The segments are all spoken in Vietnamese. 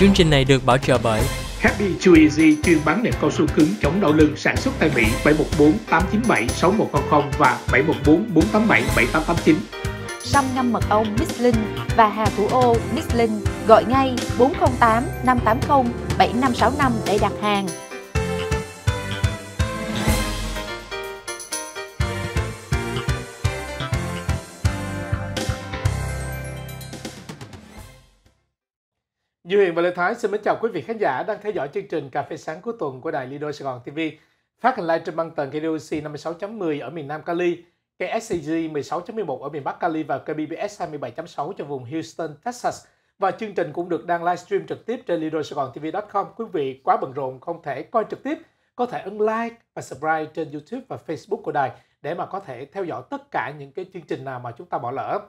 Chương trình này được bảo trợ bởi Happy Chew Easy chuyên bán nệm cao su cứng chống đau lưng sản xuất tại Mỹ 714 897 6100 và 714 487 7889. Sâm ngâm mật ong Miss Linh và Hà Thủ Ô Miss Linh gọi ngay 408 580 7565 để đặt hàng. Duy Huyền và Lê Thái xin mến chào quý vị khán giả đang theo dõi chương trình Cà phê sáng cuối tuần của đài Lido Sài Gòn TV phát hành live trên băng tần KDOC 56.10 ở miền Nam Cali, KSCG 16.11 ở miền Bắc Cali và KBBS 27.6 cho vùng Houston, Texas. Và chương trình cũng được đang livestream trực tiếp trên lidosaigontv com Quý vị quá bận rộn không thể coi trực tiếp, có thể ấn like và subscribe trên YouTube và Facebook của đài để mà có thể theo dõi tất cả những cái chương trình nào mà chúng ta bỏ lỡ.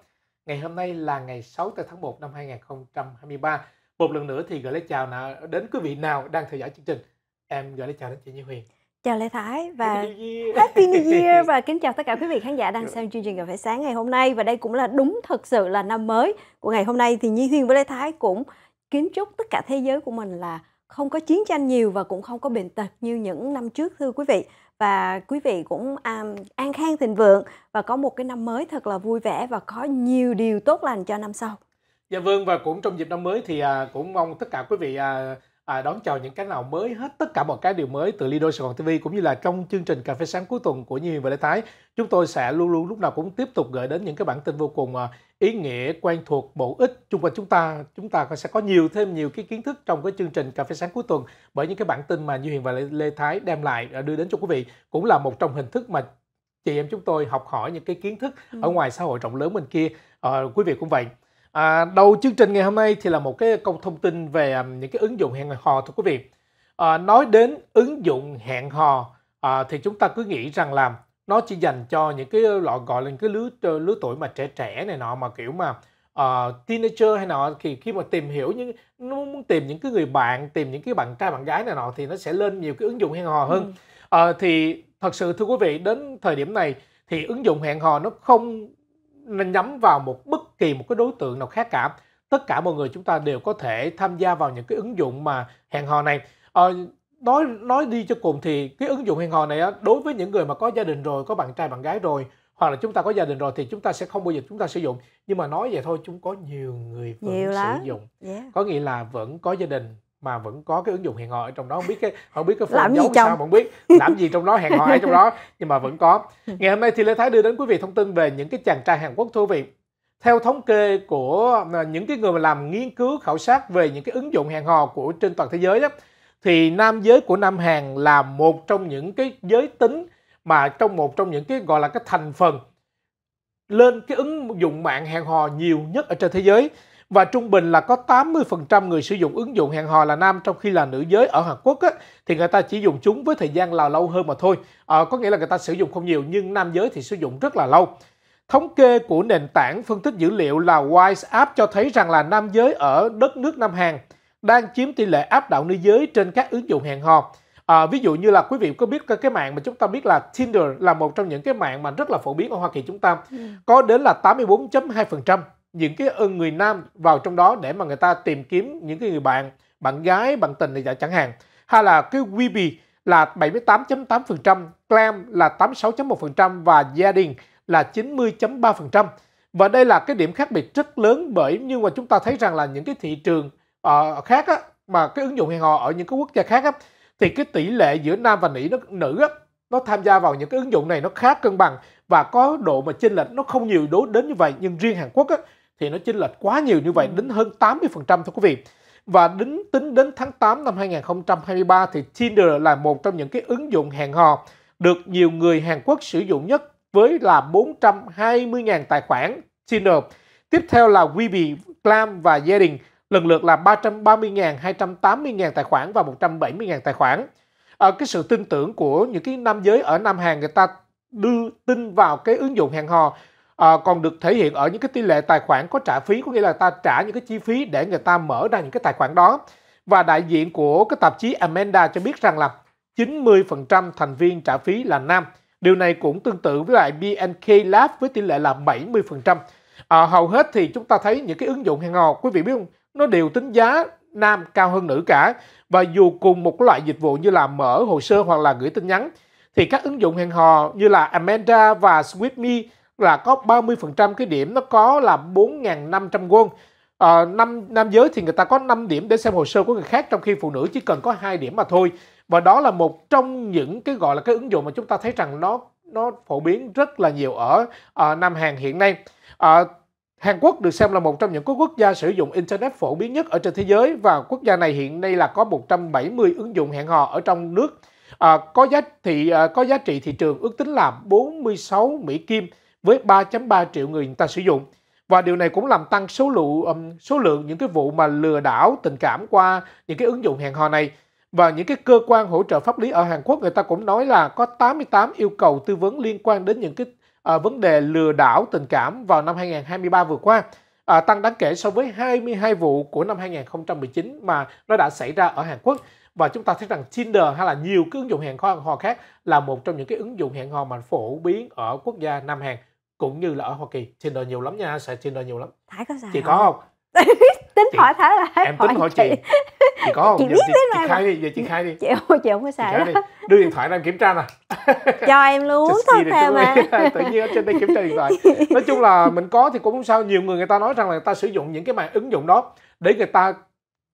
Ngày hôm nay là ngày 6 tháng 1 năm 2023 một lần nữa thì gửi lời chào nào đến quý vị nào đang theo dõi chương trình em gửi lời chào đến chị Như Huyền chào Lê Thái và Happy New Year và kính chào tất cả quý vị khán giả đang dạ. xem chương trình cà phê sáng ngày hôm nay và đây cũng là đúng thật sự là năm mới của ngày hôm nay thì Nhi Huyền với Lê Thái cũng kính chúc tất cả thế giới của mình là không có chiến tranh nhiều và cũng không có bệnh tật như những năm trước thưa quý vị và quý vị cũng um, an khang thịnh vượng và có một cái năm mới thật là vui vẻ và có nhiều điều tốt lành cho năm sau. Dạ vâng và cũng trong dịp năm mới thì à, cũng mong tất cả quý vị à, à, đón chào những cái nào mới hết tất cả mọi cái điều mới từ Lido Sài Gòn TV cũng như là trong chương trình cà phê sáng cuối tuần của Nhi Huyền và Lê Thái chúng tôi sẽ luôn luôn lúc nào cũng tiếp tục gửi đến những cái bản tin vô cùng à, ý nghĩa quen thuộc bổ ích chung quanh chúng ta chúng ta sẽ có nhiều thêm nhiều cái kiến thức trong cái chương trình cà phê sáng cuối tuần bởi những cái bản tin mà Nhi Huyền và Lê, Lê Thái đem lại à, đưa đến cho quý vị cũng là một trong hình thức mà chị em chúng tôi học hỏi những cái kiến thức ừ. ở ngoài xã hội rộng lớn bên kia à, quý vị cũng vậy À, đầu chương trình ngày hôm nay thì là một cái câu thông tin về à, những cái ứng dụng hẹn hò thưa quý vị. À, nói đến ứng dụng hẹn hò à, thì chúng ta cứ nghĩ rằng là nó chỉ dành cho những cái ờ, loại gọi là những cái lứa lứa tuổi mà trẻ trẻ này nọ mà kiểu mà uh, teenager hay nọ thì khi mà tìm hiểu những nó muốn tìm những cái người bạn tìm những cái bạn trai bạn gái này nọ thì nó sẽ lên nhiều cái ứng dụng hẹn hò hơn ừ. uh, thì thật sự thưa quý vị đến thời điểm này thì ứng dụng hẹn hò nó không nhắm vào một bất kỳ một cái đối tượng nào khác cả tất cả mọi người chúng ta đều có thể tham gia vào những cái ứng dụng mà hẹn hò này à, nói nói đi cho cùng thì cái ứng dụng hẹn hò này đối với những người mà có gia đình rồi có bạn trai bạn gái rồi hoặc là chúng ta có gia đình rồi thì chúng ta sẽ không bao giờ chúng ta sử dụng nhưng mà nói vậy thôi chúng có nhiều người vẫn nhiều sử dụng yeah. có nghĩa là vẫn có gia đình mà vẫn có cái ứng dụng hẹn hò ở trong đó không biết cái không biết cái phone giấu sao không biết làm gì trong đó hẹn hò ở trong đó nhưng mà vẫn có ngày hôm nay thì lê thái đưa đến quý vị thông tin về những cái chàng trai hàn quốc thú vị theo thống kê của à, những cái người mà làm nghiên cứu khảo sát về những cái ứng dụng hẹn hò của trên toàn thế giới đó, thì nam giới của Nam Hàn là một trong những cái giới tính mà trong một trong những cái gọi là cái thành phần lên cái ứng dụng mạng hẹn hò nhiều nhất ở trên thế giới và trung bình là có 80% người sử dụng ứng dụng hẹn hò là nam trong khi là nữ giới ở Hàn Quốc á, thì người ta chỉ dùng chúng với thời gian là lâu hơn mà thôi à, có nghĩa là người ta sử dụng không nhiều nhưng nam giới thì sử dụng rất là lâu Thống kê của nền tảng phân tích dữ liệu là Wise App cho thấy rằng là nam giới ở đất nước Nam Hàn đang chiếm tỷ lệ áp đảo nữ giới trên các ứng dụng hẹn hò. À, ví dụ như là quý vị có biết cái mạng mà chúng ta biết là Tinder là một trong những cái mạng mà rất là phổ biến ở Hoa Kỳ chúng ta. Ừ. Có đến là 84.2% những cái người nam vào trong đó để mà người ta tìm kiếm những cái người bạn, bạn gái, bạn tình này chẳng hạn. Hay là cái Weeby là 78.8%, Clam là 86.1% và gia đình là 90.3% và đây là cái điểm khác biệt rất lớn bởi như mà chúng ta thấy rằng là những cái thị trường uh, khác á, mà cái ứng dụng hẹn hò ở những cái quốc gia khác á, thì cái tỷ lệ giữa nam và nữ nó nữ á, nó tham gia vào những cái ứng dụng này nó khá cân bằng và có độ mà chênh lệch nó không nhiều đối đến như vậy nhưng riêng Hàn Quốc á, thì nó chênh lệch quá nhiều như vậy ừ. đến hơn 80% thưa quý vị. Và đến tính đến tháng 8 năm 2023 thì Tinder là một trong những cái ứng dụng hẹn hò được nhiều người Hàn Quốc sử dụng nhất với là 420.000 tài khoản Tinder. Tiếp theo là Weeby, Clam và gia đình lần lượt là 330.000, 280.000 tài khoản và 170.000 tài khoản. ở ờ, cái sự tin tưởng của những cái nam giới ở Nam Hàn người ta đưa tin vào cái ứng dụng hẹn hò à, còn được thể hiện ở những cái tỷ lệ tài khoản có trả phí có nghĩa là ta trả những cái chi phí để người ta mở ra những cái tài khoản đó và đại diện của cái tạp chí Amanda cho biết rằng là 90% thành viên trả phí là nam Điều này cũng tương tự với lại BNK Lab với tỷ lệ là 70%. À, hầu hết thì chúng ta thấy những cái ứng dụng hẹn hò, quý vị biết không, nó đều tính giá nam cao hơn nữ cả. Và dù cùng một loại dịch vụ như là mở hồ sơ hoặc là gửi tin nhắn, thì các ứng dụng hẹn hò như là Amanda và SweetMe là có 30% cái điểm nó có là 4.500 won. À, nam, nam giới thì người ta có 5 điểm để xem hồ sơ của người khác trong khi phụ nữ chỉ cần có 2 điểm mà thôi và đó là một trong những cái gọi là cái ứng dụng mà chúng ta thấy rằng nó nó phổ biến rất là nhiều ở uh, Nam Hàn hiện nay. Uh, Hàn Quốc được xem là một trong những quốc gia sử dụng Internet phổ biến nhất ở trên thế giới và quốc gia này hiện nay là có 170 ứng dụng hẹn hò ở trong nước. À, có giá thị à, có giá trị thị trường ước tính là 46 Mỹ kim với 3.3 triệu người người ta sử dụng. Và điều này cũng làm tăng số lượng um, số lượng những cái vụ mà lừa đảo tình cảm qua những cái ứng dụng hẹn hò này và những cái cơ quan hỗ trợ pháp lý ở Hàn Quốc người ta cũng nói là có 88 yêu cầu tư vấn liên quan đến những cái à, vấn đề lừa đảo tình cảm vào năm 2023 vừa qua à, tăng đáng kể so với 22 vụ của năm 2019 mà nó đã xảy ra ở Hàn Quốc và chúng ta thấy rằng Tinder hay là nhiều cái ứng dụng hẹn hò khác là một trong những cái ứng dụng hẹn hò mà phổ biến ở quốc gia Nam Hàn cũng như là ở Hoa Kỳ Tinder nhiều lắm nha xài Tinder nhiều lắm Thái có sao chị không? có không tính hỏi thái là em tính hỏi chị chị, có không chị giờ, biết chị, chị khai đi giờ chị khai đi chị ơi chị không có xài đó. đưa điện thoại ra em kiểm tra nè cho em luôn thôi theo mà tự nhiên ở trên đây kiểm tra điện thoại nói chung là mình có thì cũng không sao nhiều người người ta nói rằng là người ta sử dụng những cái mạng ứng dụng đó để người ta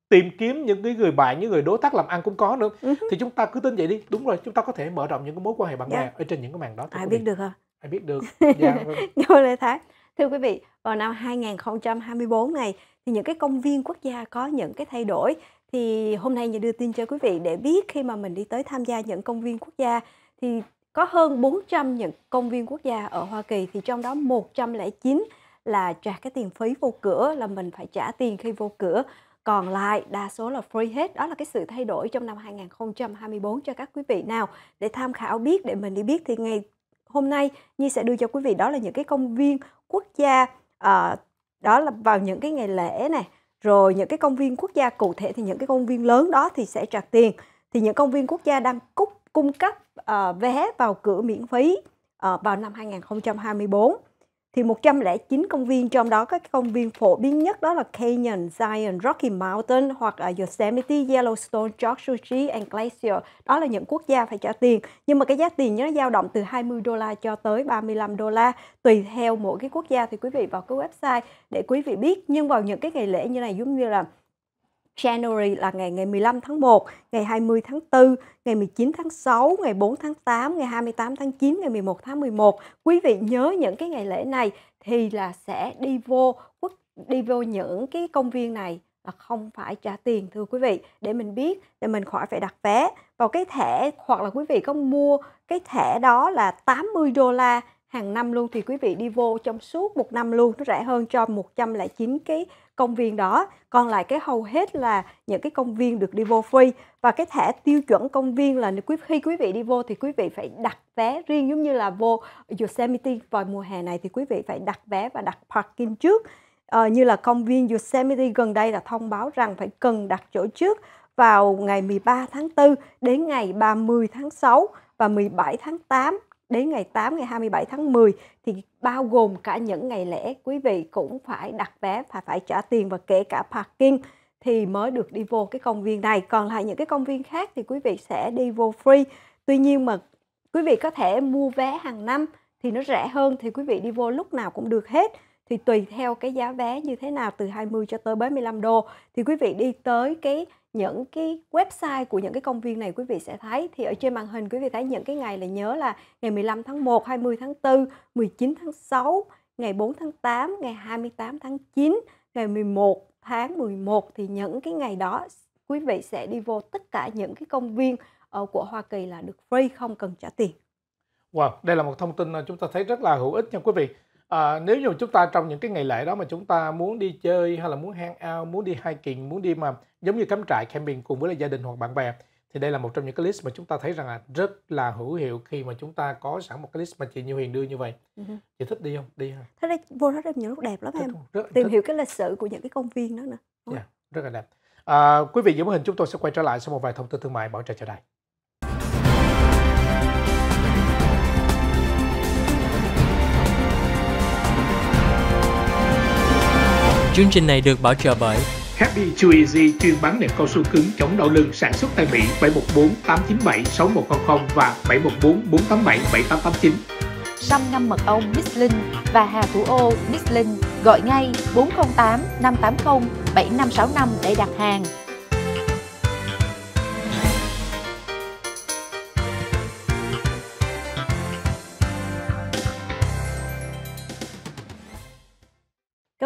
tìm kiếm những cái người bạn những người đối tác làm ăn cũng có nữa ừ thì chúng ta cứ tin vậy đi đúng rồi chúng ta có thể mở rộng những cái mối quan hệ bạn yeah. Dạ. bè ở trên những cái mạng đó ai biết được hả ai biết được dạ. Vô vâng. Lê Thái Thưa quý vị, vào năm 2024 này thì những cái công viên quốc gia có những cái thay đổi thì hôm nay nhà đưa tin cho quý vị để biết khi mà mình đi tới tham gia những công viên quốc gia thì có hơn 400 những công viên quốc gia ở Hoa Kỳ thì trong đó 109 là trả cái tiền phí vô cửa là mình phải trả tiền khi vô cửa còn lại đa số là free hết đó là cái sự thay đổi trong năm 2024 cho các quý vị nào để tham khảo biết để mình đi biết thì ngày hôm nay Nhi sẽ đưa cho quý vị đó là những cái công viên quốc gia uh, đó là vào những cái ngày lễ này rồi những cái công viên quốc gia cụ thể thì những cái công viên lớn đó thì sẽ trả tiền thì những công viên quốc gia đang cúc cung cấp uh, vé vào cửa miễn phí uh, vào năm 2024 thì 109 công viên trong đó các công viên phổ biến nhất đó là Canyon, Zion, Rocky Mountain hoặc là Yosemite, Yellowstone, Joshua Tree and Glacier. Đó là những quốc gia phải trả tiền. Nhưng mà cái giá tiền nó dao động từ 20 đô la cho tới 35 đô la tùy theo mỗi cái quốc gia thì quý vị vào cái website để quý vị biết. Nhưng vào những cái ngày lễ như này giống như là January là ngày ngày 15 tháng 1, ngày 20 tháng 4, ngày 19 tháng 6, ngày 4 tháng 8, ngày 28 tháng 9, ngày 11 tháng 11. Quý vị nhớ những cái ngày lễ này thì là sẽ đi vô quốc đi vô những cái công viên này là không phải trả tiền thưa quý vị để mình biết để mình khỏi phải đặt vé vào cái thẻ hoặc là quý vị có mua cái thẻ đó là 80 đô la hàng năm luôn thì quý vị đi vô trong suốt một năm luôn nó rẻ hơn cho 109 cái công viên đó còn lại cái hầu hết là những cái công viên được đi vô free và cái thẻ tiêu chuẩn công viên là khi quý vị đi vô thì quý vị phải đặt vé riêng giống như là vô Yosemite vào mùa hè này thì quý vị phải đặt vé và đặt parking trước ờ, như là công viên Yosemite gần đây là thông báo rằng phải cần đặt chỗ trước vào ngày 13 tháng 4 đến ngày 30 tháng 6 và 17 tháng 8 đến ngày 8 ngày 27 tháng 10 thì bao gồm cả những ngày lễ quý vị cũng phải đặt vé và phải trả tiền và kể cả parking thì mới được đi vô cái công viên này còn lại những cái công viên khác thì quý vị sẽ đi vô free tuy nhiên mà quý vị có thể mua vé hàng năm thì nó rẻ hơn thì quý vị đi vô lúc nào cũng được hết thì tùy theo cái giá vé như thế nào từ 20 cho tới 75 đô thì quý vị đi tới cái những cái website của những cái công viên này quý vị sẽ thấy thì ở trên màn hình quý vị thấy những cái ngày là nhớ là ngày 15 tháng 1, 20 tháng 4, 19 tháng 6, ngày 4 tháng 8, ngày 28 tháng 9, ngày 11 tháng 11 thì những cái ngày đó quý vị sẽ đi vô tất cả những cái công viên ờ, của Hoa Kỳ là được free không cần trả tiền. Wow, đây là một thông tin ờ, chúng ta thấy rất là hữu ích nha quý vị à, nếu như chúng ta trong những cái ngày lễ đó mà chúng ta muốn đi chơi hay là muốn hang out muốn đi hiking muốn đi mà giống như cắm trại camping cùng với là gia đình hoặc bạn bè thì đây là một trong những cái list mà chúng ta thấy rằng là rất là hữu hiệu khi mà chúng ta có sẵn một cái list mà chị Như Huyền đưa như vậy. Uh-huh. Chị thích đi không? Đi ha. Thế đây vô rất là nhiều lúc đẹp lắm thích em. Rất, Tìm thích. hiểu cái lịch sử của những cái công viên đó nữa. Đúng yeah, dạ, rất là đẹp. À, quý vị giữ màn hình chúng tôi sẽ quay trở lại sau một vài thông tin thương mại bảo trợ trở lại. Chương trình này được bảo trợ bởi Happy Chew Easy chuyên bán nệm cao su cứng chống đau lưng sản xuất tại Mỹ 714 897 6100 và 714 487 7889. Sâm ngâm mật ong Miss Linh và Hà Thủ Ô Miss Linh gọi ngay 408 580 7565 để đặt hàng.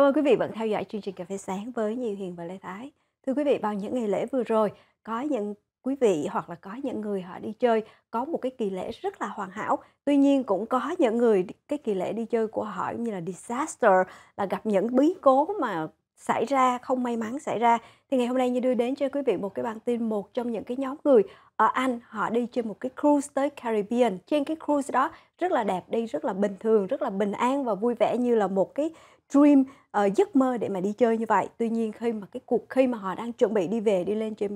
Cảm ơn quý vị vẫn theo dõi chương trình Cà phê sáng với Nhi Hiền và Lê Thái. Thưa quý vị, vào những ngày lễ vừa rồi, có những quý vị hoặc là có những người họ đi chơi có một cái kỳ lễ rất là hoàn hảo tuy nhiên cũng có những người cái kỳ lễ đi chơi của họ như là disaster là gặp những bí cố mà xảy ra không may mắn xảy ra thì ngày hôm nay như đưa đến cho quý vị một cái bản tin một trong những cái nhóm người ở Anh họ đi trên một cái cruise tới Caribbean trên cái cruise đó rất là đẹp đi rất là bình thường rất là bình an và vui vẻ như là một cái dream uh, ờ, giấc mơ để mà đi chơi như vậy tuy nhiên khi mà cái cuộc khi mà họ đang chuẩn bị đi về đi lên trên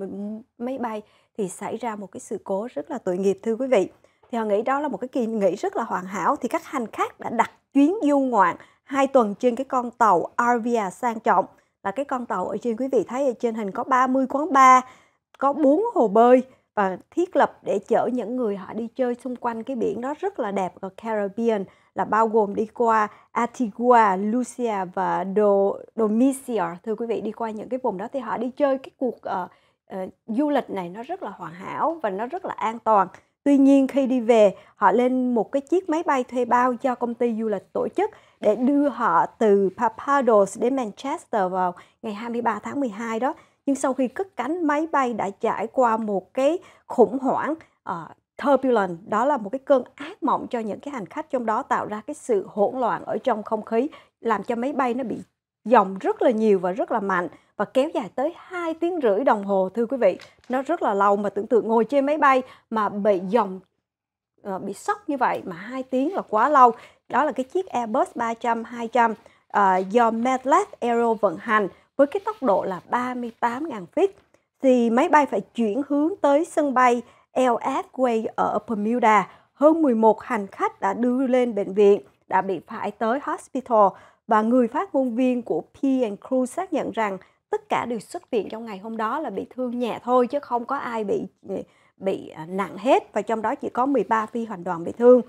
máy bay thì xảy ra một cái sự cố rất là tội nghiệp thưa quý vị thì họ nghĩ đó là một cái kỳ nghỉ rất là hoàn hảo thì các hành khách đã đặt chuyến du ngoạn hai tuần trên cái con tàu Arvia sang trọng là cái con tàu ở trên quý vị thấy ở trên hình có 30 quán bar, có 4 hồ bơi và thiết lập để chở những người họ đi chơi xung quanh cái biển đó rất là đẹp ở Caribbean là bao gồm đi qua Antigua, Lucia và Domicia. Thưa quý vị, đi qua những cái vùng đó thì họ đi chơi cái cuộc uh, uh, du lịch này nó rất là hoàn hảo và nó rất là an toàn. Tuy nhiên khi đi về, họ lên một cái chiếc máy bay thuê bao do công ty du lịch tổ chức để đưa họ từ Barbados đến Manchester vào ngày 23 tháng 12 đó. Nhưng sau khi cất cánh, máy bay đã trải qua một cái khủng hoảng uh, turbulence đó là một cái cơn ác mộng cho những cái hành khách trong đó tạo ra cái sự hỗn loạn ở trong không khí làm cho máy bay nó bị dòng rất là nhiều và rất là mạnh và kéo dài tới 2 tiếng rưỡi đồng hồ thưa quý vị nó rất là lâu mà tưởng tượng ngồi trên máy bay mà bị dòng ờ, bị sốc như vậy mà 2 tiếng là quá lâu đó là cái chiếc Airbus 300 200 uh, do Medlab Aero vận hành với cái tốc độ là 38.000 feet thì máy bay phải chuyển hướng tới sân bay LFway ở Bermuda, hơn 11 hành khách đã đưa lên bệnh viện, đã bị phải tới hospital và người phát ngôn viên của P&Q Crew xác nhận rằng tất cả đều xuất viện trong ngày hôm đó là bị thương nhẹ thôi chứ không có ai bị ờ, bị ờ, nặng hết và trong đó chỉ có 13 phi hành đoàn bị thương.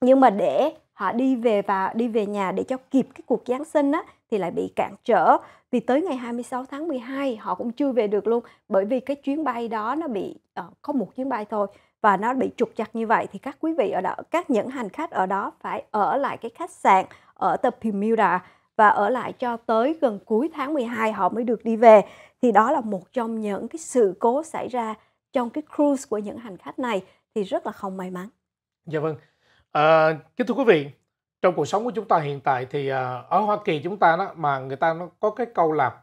Nhưng mà để họ đi về và đi về nhà để cho kịp cái cuộc Giáng sinh á, thì lại bị cản trở vì tới ngày 26 tháng 12 họ cũng chưa về được luôn bởi vì cái chuyến bay đó nó bị uh, có một chuyến bay thôi và nó bị trục chặt như vậy thì các quý vị ở đó các những hành khách ở đó phải ở lại cái khách sạn ở tập Bermuda và ở lại cho tới gần cuối tháng 12 họ mới được đi về thì đó là một trong những cái sự cố xảy ra trong cái cruise của những hành khách này thì rất là không may mắn. Dạ vâng, À, kính thưa quý vị, trong cuộc sống của chúng ta hiện tại thì ờ, ở Hoa Kỳ chúng ta đó mà người ta nó có cái câu là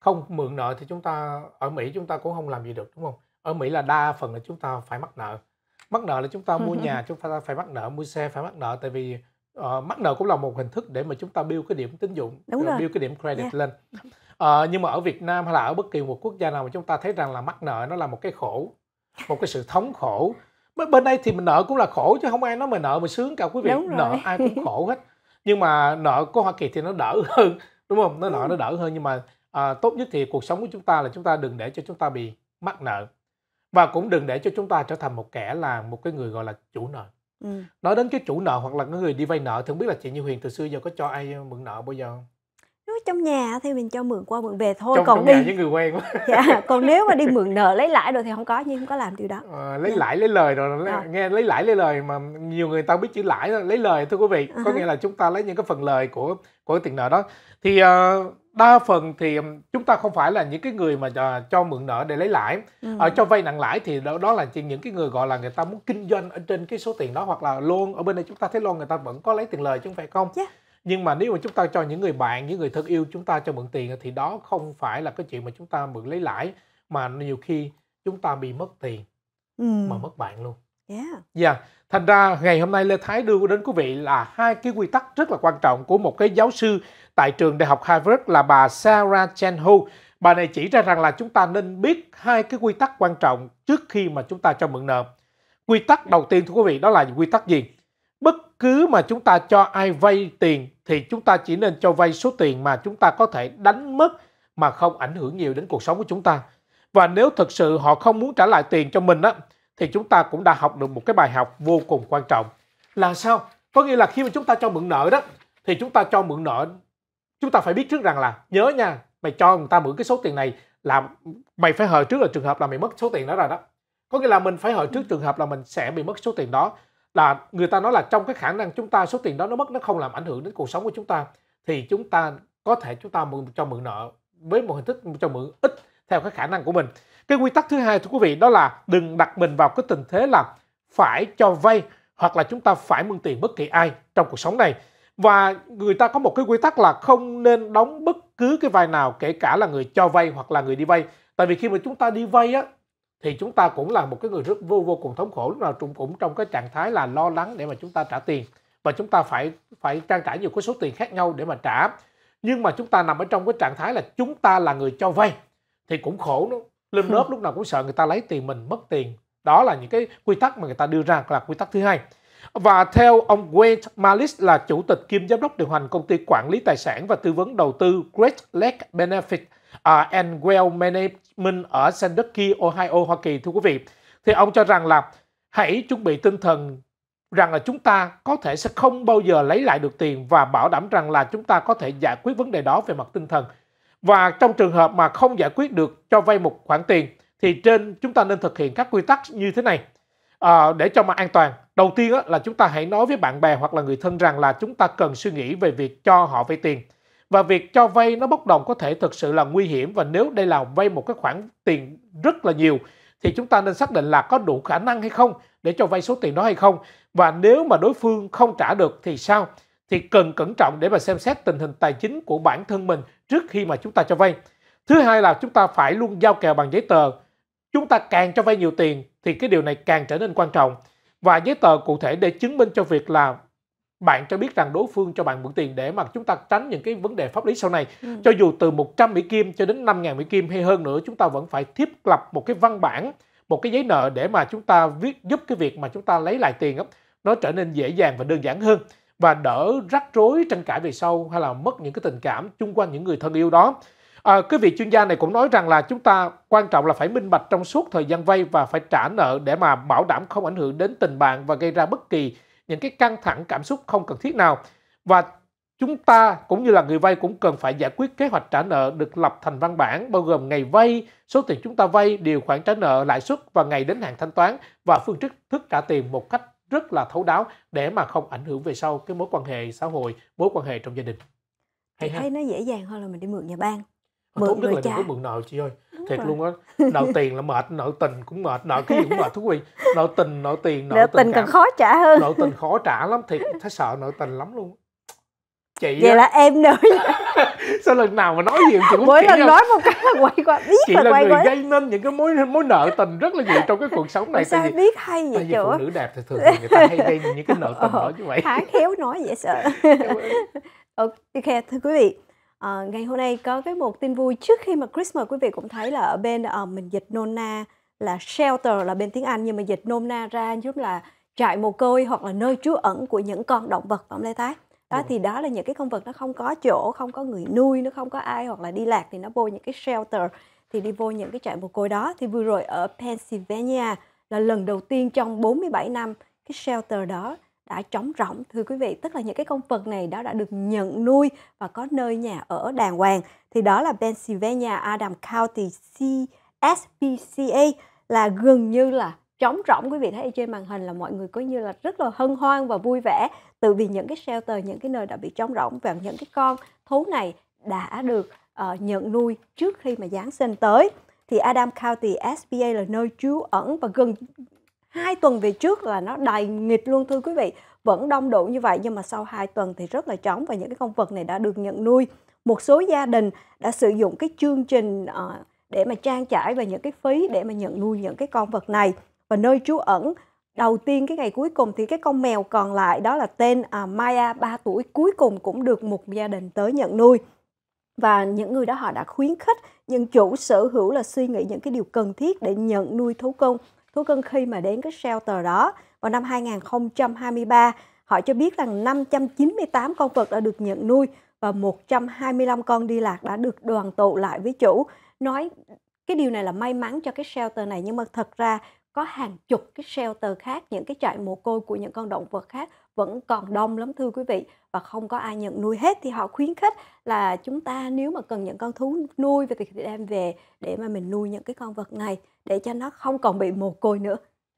không mượn nợ thì chúng ta ở Mỹ chúng ta cũng không làm gì được đúng không? Ở Mỹ là đa phần là chúng ta phải mắc nợ. Mắc nợ là chúng ta mua nhà chúng ta phải mắc nợ, mua xe phải mắc nợ tại vì uh, mắc nợ cũng là một hình thức để mà chúng ta build cái điểm tín dụng, đúng rồi. build cái điểm credit yeah. lên. Uh, nhưng mà ở Việt Nam hay là ở bất kỳ một quốc gia nào mà chúng ta thấy rằng là mắc nợ nó là một cái khổ, một cái sự thống khổ bên đây thì mình nợ cũng là khổ chứ không ai nói mình nợ mình sướng cả quý vị nợ ai cũng khổ hết nhưng mà nợ của hoa kỳ thì nó đỡ hơn đúng không nó nợ ừ. nó đỡ hơn nhưng mà à, tốt nhất thì cuộc sống của chúng ta là chúng ta đừng để cho chúng ta bị mắc nợ và cũng đừng để cho chúng ta trở thành một kẻ là một cái người gọi là chủ nợ ừ. nói đến cái chủ nợ hoặc là cái người đi vay nợ thì biết là chị như huyền từ xưa giờ có cho ai mượn nợ bao giờ không trong nhà thì mình cho mượn qua mượn về thôi trong, còn trong đi nhà với người quen dạ còn nếu mà đi mượn nợ lấy lãi rồi thì không có nhưng không có làm điều đó à, lấy dạ. lãi lấy lời rồi lấy, à. nghe lấy lãi lấy lời mà nhiều người ta biết chữ lãi lấy lời thưa quý vị uh-huh. có nghĩa là chúng ta lấy những cái phần lời của của tiền nợ đó thì uh, đa phần thì chúng ta không phải là những cái người mà uh, cho mượn nợ để lấy lãi ừ. uh, cho vay nặng lãi thì đó, đó là những cái người gọi là người ta muốn kinh doanh ở trên cái số tiền đó hoặc là loan ở bên đây chúng ta thấy loan người ta vẫn có lấy tiền lời chứ không phải không yeah. Dạ nhưng mà nếu mà chúng ta cho những người bạn những người thân yêu chúng ta cho mượn tiền thì đó không phải là cái chuyện mà chúng ta mượn lấy lãi mà nhiều khi chúng ta bị mất tiền ừ. mà mất bạn luôn yeah. yeah. thành ra ngày hôm nay lê thái đưa đến quý vị là hai cái quy tắc rất là quan trọng của một cái giáo sư tại trường đại học harvard là bà sarah chen ho bà này chỉ ra rằng là chúng ta nên biết hai cái quy tắc quan trọng trước khi mà chúng ta cho mượn nợ quy tắc đầu tiên thưa quý vị đó là quy tắc gì bất cứ mà chúng ta cho ai vay tiền thì chúng ta chỉ nên cho vay số tiền mà chúng ta có thể đánh mất mà không ảnh hưởng nhiều đến cuộc sống của chúng ta. Và nếu thực sự họ không muốn trả lại tiền cho mình á thì chúng ta cũng đã học được một cái bài học vô cùng quan trọng. Là sao? Có nghĩa là khi mà chúng ta cho mượn nợ đó thì chúng ta cho mượn nợ chúng ta phải biết trước rằng là nhớ nha, mày cho người ta mượn cái số tiền này là mày phải hờ trước là trường hợp là mày mất số tiền đó rồi đó. Có nghĩa là mình phải hờ trước trường hợp là mình sẽ bị mất số tiền đó là người ta nói là trong cái khả năng chúng ta số tiền đó nó mất nó không làm ảnh hưởng đến cuộc sống của chúng ta thì chúng ta có thể chúng ta mượn cho mượn nợ với một hình thức cho mượn ít theo cái khả năng của mình cái quy tắc thứ hai thưa quý vị đó là đừng đặt mình vào cái tình thế là phải cho vay hoặc là chúng ta phải mượn tiền bất kỳ ai trong cuộc sống này và người ta có một cái quy tắc là không nên đóng bất cứ cái vai nào kể cả là người cho vay hoặc là người đi vay tại vì khi mà chúng ta đi vay á thì chúng ta cũng là một cái người rất vô vô cùng thống khổ lúc nào cũng cũng trong cái trạng thái là lo lắng để mà chúng ta trả tiền và chúng ta phải phải trang trải nhiều cái số tiền khác nhau để mà trả nhưng mà chúng ta nằm ở trong cái trạng thái là chúng ta là người cho vay thì cũng khổ nữa lên lớp lúc nào cũng sợ người ta lấy tiền mình mất tiền đó là những cái quy tắc mà người ta đưa ra là quy tắc thứ hai và theo ông Wayne Malis là chủ tịch kiêm giám đốc điều hành công ty quản lý tài sản và tư vấn đầu tư Great Lake Benefit uh, and Well Management ở Sandusky, Ohio, Hoa Kỳ thưa quý vị. Thì ông cho rằng là hãy chuẩn bị tinh thần rằng là chúng ta có thể sẽ không bao giờ lấy lại được tiền và bảo đảm rằng là chúng ta có thể giải quyết vấn đề đó về mặt tinh thần. Và trong trường hợp mà không giải quyết được cho vay một khoản tiền thì trên chúng ta nên thực hiện các quy tắc như thế này à, để cho mà an toàn. Đầu tiên là chúng ta hãy nói với bạn bè hoặc là người thân rằng là chúng ta cần suy nghĩ về việc cho họ vay tiền. Và việc cho vay nó bốc đồng có thể thực sự là nguy hiểm và nếu đây là vay một cái khoản tiền rất là nhiều thì chúng ta nên xác định là có đủ khả năng hay không để cho vay số tiền đó hay không. Và nếu mà đối phương không trả được thì sao? Thì cần cẩn trọng để mà xem xét tình hình tài chính của bản thân mình trước khi mà chúng ta cho vay. Thứ hai là chúng ta phải luôn giao kèo bằng giấy tờ. Chúng ta càng cho vay nhiều tiền thì cái điều này càng trở nên quan trọng và giấy tờ cụ thể để chứng minh cho việc là bạn cho biết rằng đối phương cho bạn mượn tiền để mà chúng ta tránh những cái vấn đề pháp lý sau này. Ừ. Cho dù từ 100 Mỹ Kim cho đến 5.000 Mỹ Kim hay hơn nữa, chúng ta vẫn phải thiết lập một cái văn bản, một cái giấy nợ để mà chúng ta viết giúp cái việc mà chúng ta lấy lại tiền đó, nó trở nên dễ dàng và đơn giản hơn và đỡ rắc rối tranh cãi về sau hay là mất những cái tình cảm chung quanh những người thân yêu đó. À, cái vị chuyên gia này cũng nói rằng là chúng ta quan trọng là phải minh bạch trong suốt thời gian vay và phải trả nợ để mà bảo đảm không ảnh hưởng đến tình bạn và gây ra bất kỳ những cái căng thẳng cảm xúc không cần thiết nào và chúng ta cũng như là người vay cũng cần phải giải quyết kế hoạch trả nợ được lập thành văn bản bao gồm ngày vay, số tiền chúng ta vay, điều khoản trả nợ, lãi suất và ngày đến hạn thanh toán và phương thức thức trả tiền một cách rất là thấu đáo để mà không ảnh hưởng về sau cái mối quan hệ xã hội, mối quan hệ trong gia đình. Hay Chị thấy nó dễ dàng hơn là mình đi mượn nhà bang. Mượn Tốt nhất là trả. đừng có mượn nợ chị ơi thiệt vâng. luôn á nợ tiền là mệt nợ tình cũng mệt nợ cái gì cũng mệt thú vị nợ tình nợ tiền nợ, nợ tình, tình còn khó trả hơn nợ tình khó trả lắm thiệt thấy sợ nợ tình lắm luôn chị vậy á. là em nữa sao lần nào mà nói gì chị cũng mỗi lần à? nói một cái là quay qua biết chị là, là quay người quay. gây nên những cái mối mối nợ tình rất là nhiều trong cái cuộc sống này sao tại vì, biết hay vậy tại phụ nữ đẹp thì thường người ta hay gây những cái nợ tình đó ờ, như vậy khá khéo nói vậy sợ ok thưa quý vị À, ngày hôm nay có cái một tin vui trước khi mà Christmas quý vị cũng thấy là ở bên à, mình dịch nôm na là shelter là bên tiếng Anh nhưng mà dịch nôm na ra giúp là trại mồ côi hoặc là nơi trú ẩn của những con động vật ông Lê Thái. Đó thì đó là những cái con vật nó không có chỗ, không có người nuôi, nó không có ai hoặc là đi lạc thì nó vô những cái shelter thì đi vô những cái trại mồ côi đó. Thì vừa rồi ở Pennsylvania là lần đầu tiên trong 47 năm cái shelter đó đã trống rỗng thưa quý vị tức là những cái con vật này đó đã được nhận nuôi và có nơi nhà ở đàng hoàng thì đó là Pennsylvania Adam County CSPCA là gần như là trống rỗng quý vị thấy trên màn hình là mọi người có như là rất là hân hoan và vui vẻ từ vì những cái shelter những cái nơi đã bị trống rỗng và những cái con thú này đã được uh, nhận nuôi trước khi mà Giáng sinh tới thì Adam County SPA là nơi trú ẩn và gần hai tuần về trước là nó đầy nghịch luôn thưa quý vị vẫn đông đủ như vậy nhưng mà sau 2 tuần thì rất là trống và những cái con vật này đã được nhận nuôi một số gia đình đã sử dụng cái chương trình ờ, để mà trang trải về những cái phí để mà nhận nuôi những cái con vật này và nơi trú ẩn đầu tiên cái ngày cuối cùng thì cái con mèo còn lại đó là tên à, Maya 3 tuổi cuối cùng cũng được một gia đình tới nhận nuôi và những người đó họ đã khuyến khích những chủ sở hữu là suy nghĩ những cái điều cần thiết để nhận nuôi thú cưng thú cưng khi mà đến cái shelter đó vào năm 2023 họ cho biết rằng 598 con vật đã được nhận nuôi và 125 con đi lạc đã được đoàn tụ lại với chủ nói cái điều này là may mắn cho cái shelter này nhưng mà thật ra có hàng chục cái shelter khác những cái trại mồ côi của những con động vật khác vẫn còn đông lắm thưa quý vị và không có ai nhận nuôi hết thì họ khuyến khích là chúng ta nếu mà cần những con thú nuôi về thì đem về để mà mình nuôi những cái con vật này để cho nó không còn bị mồ côi nữa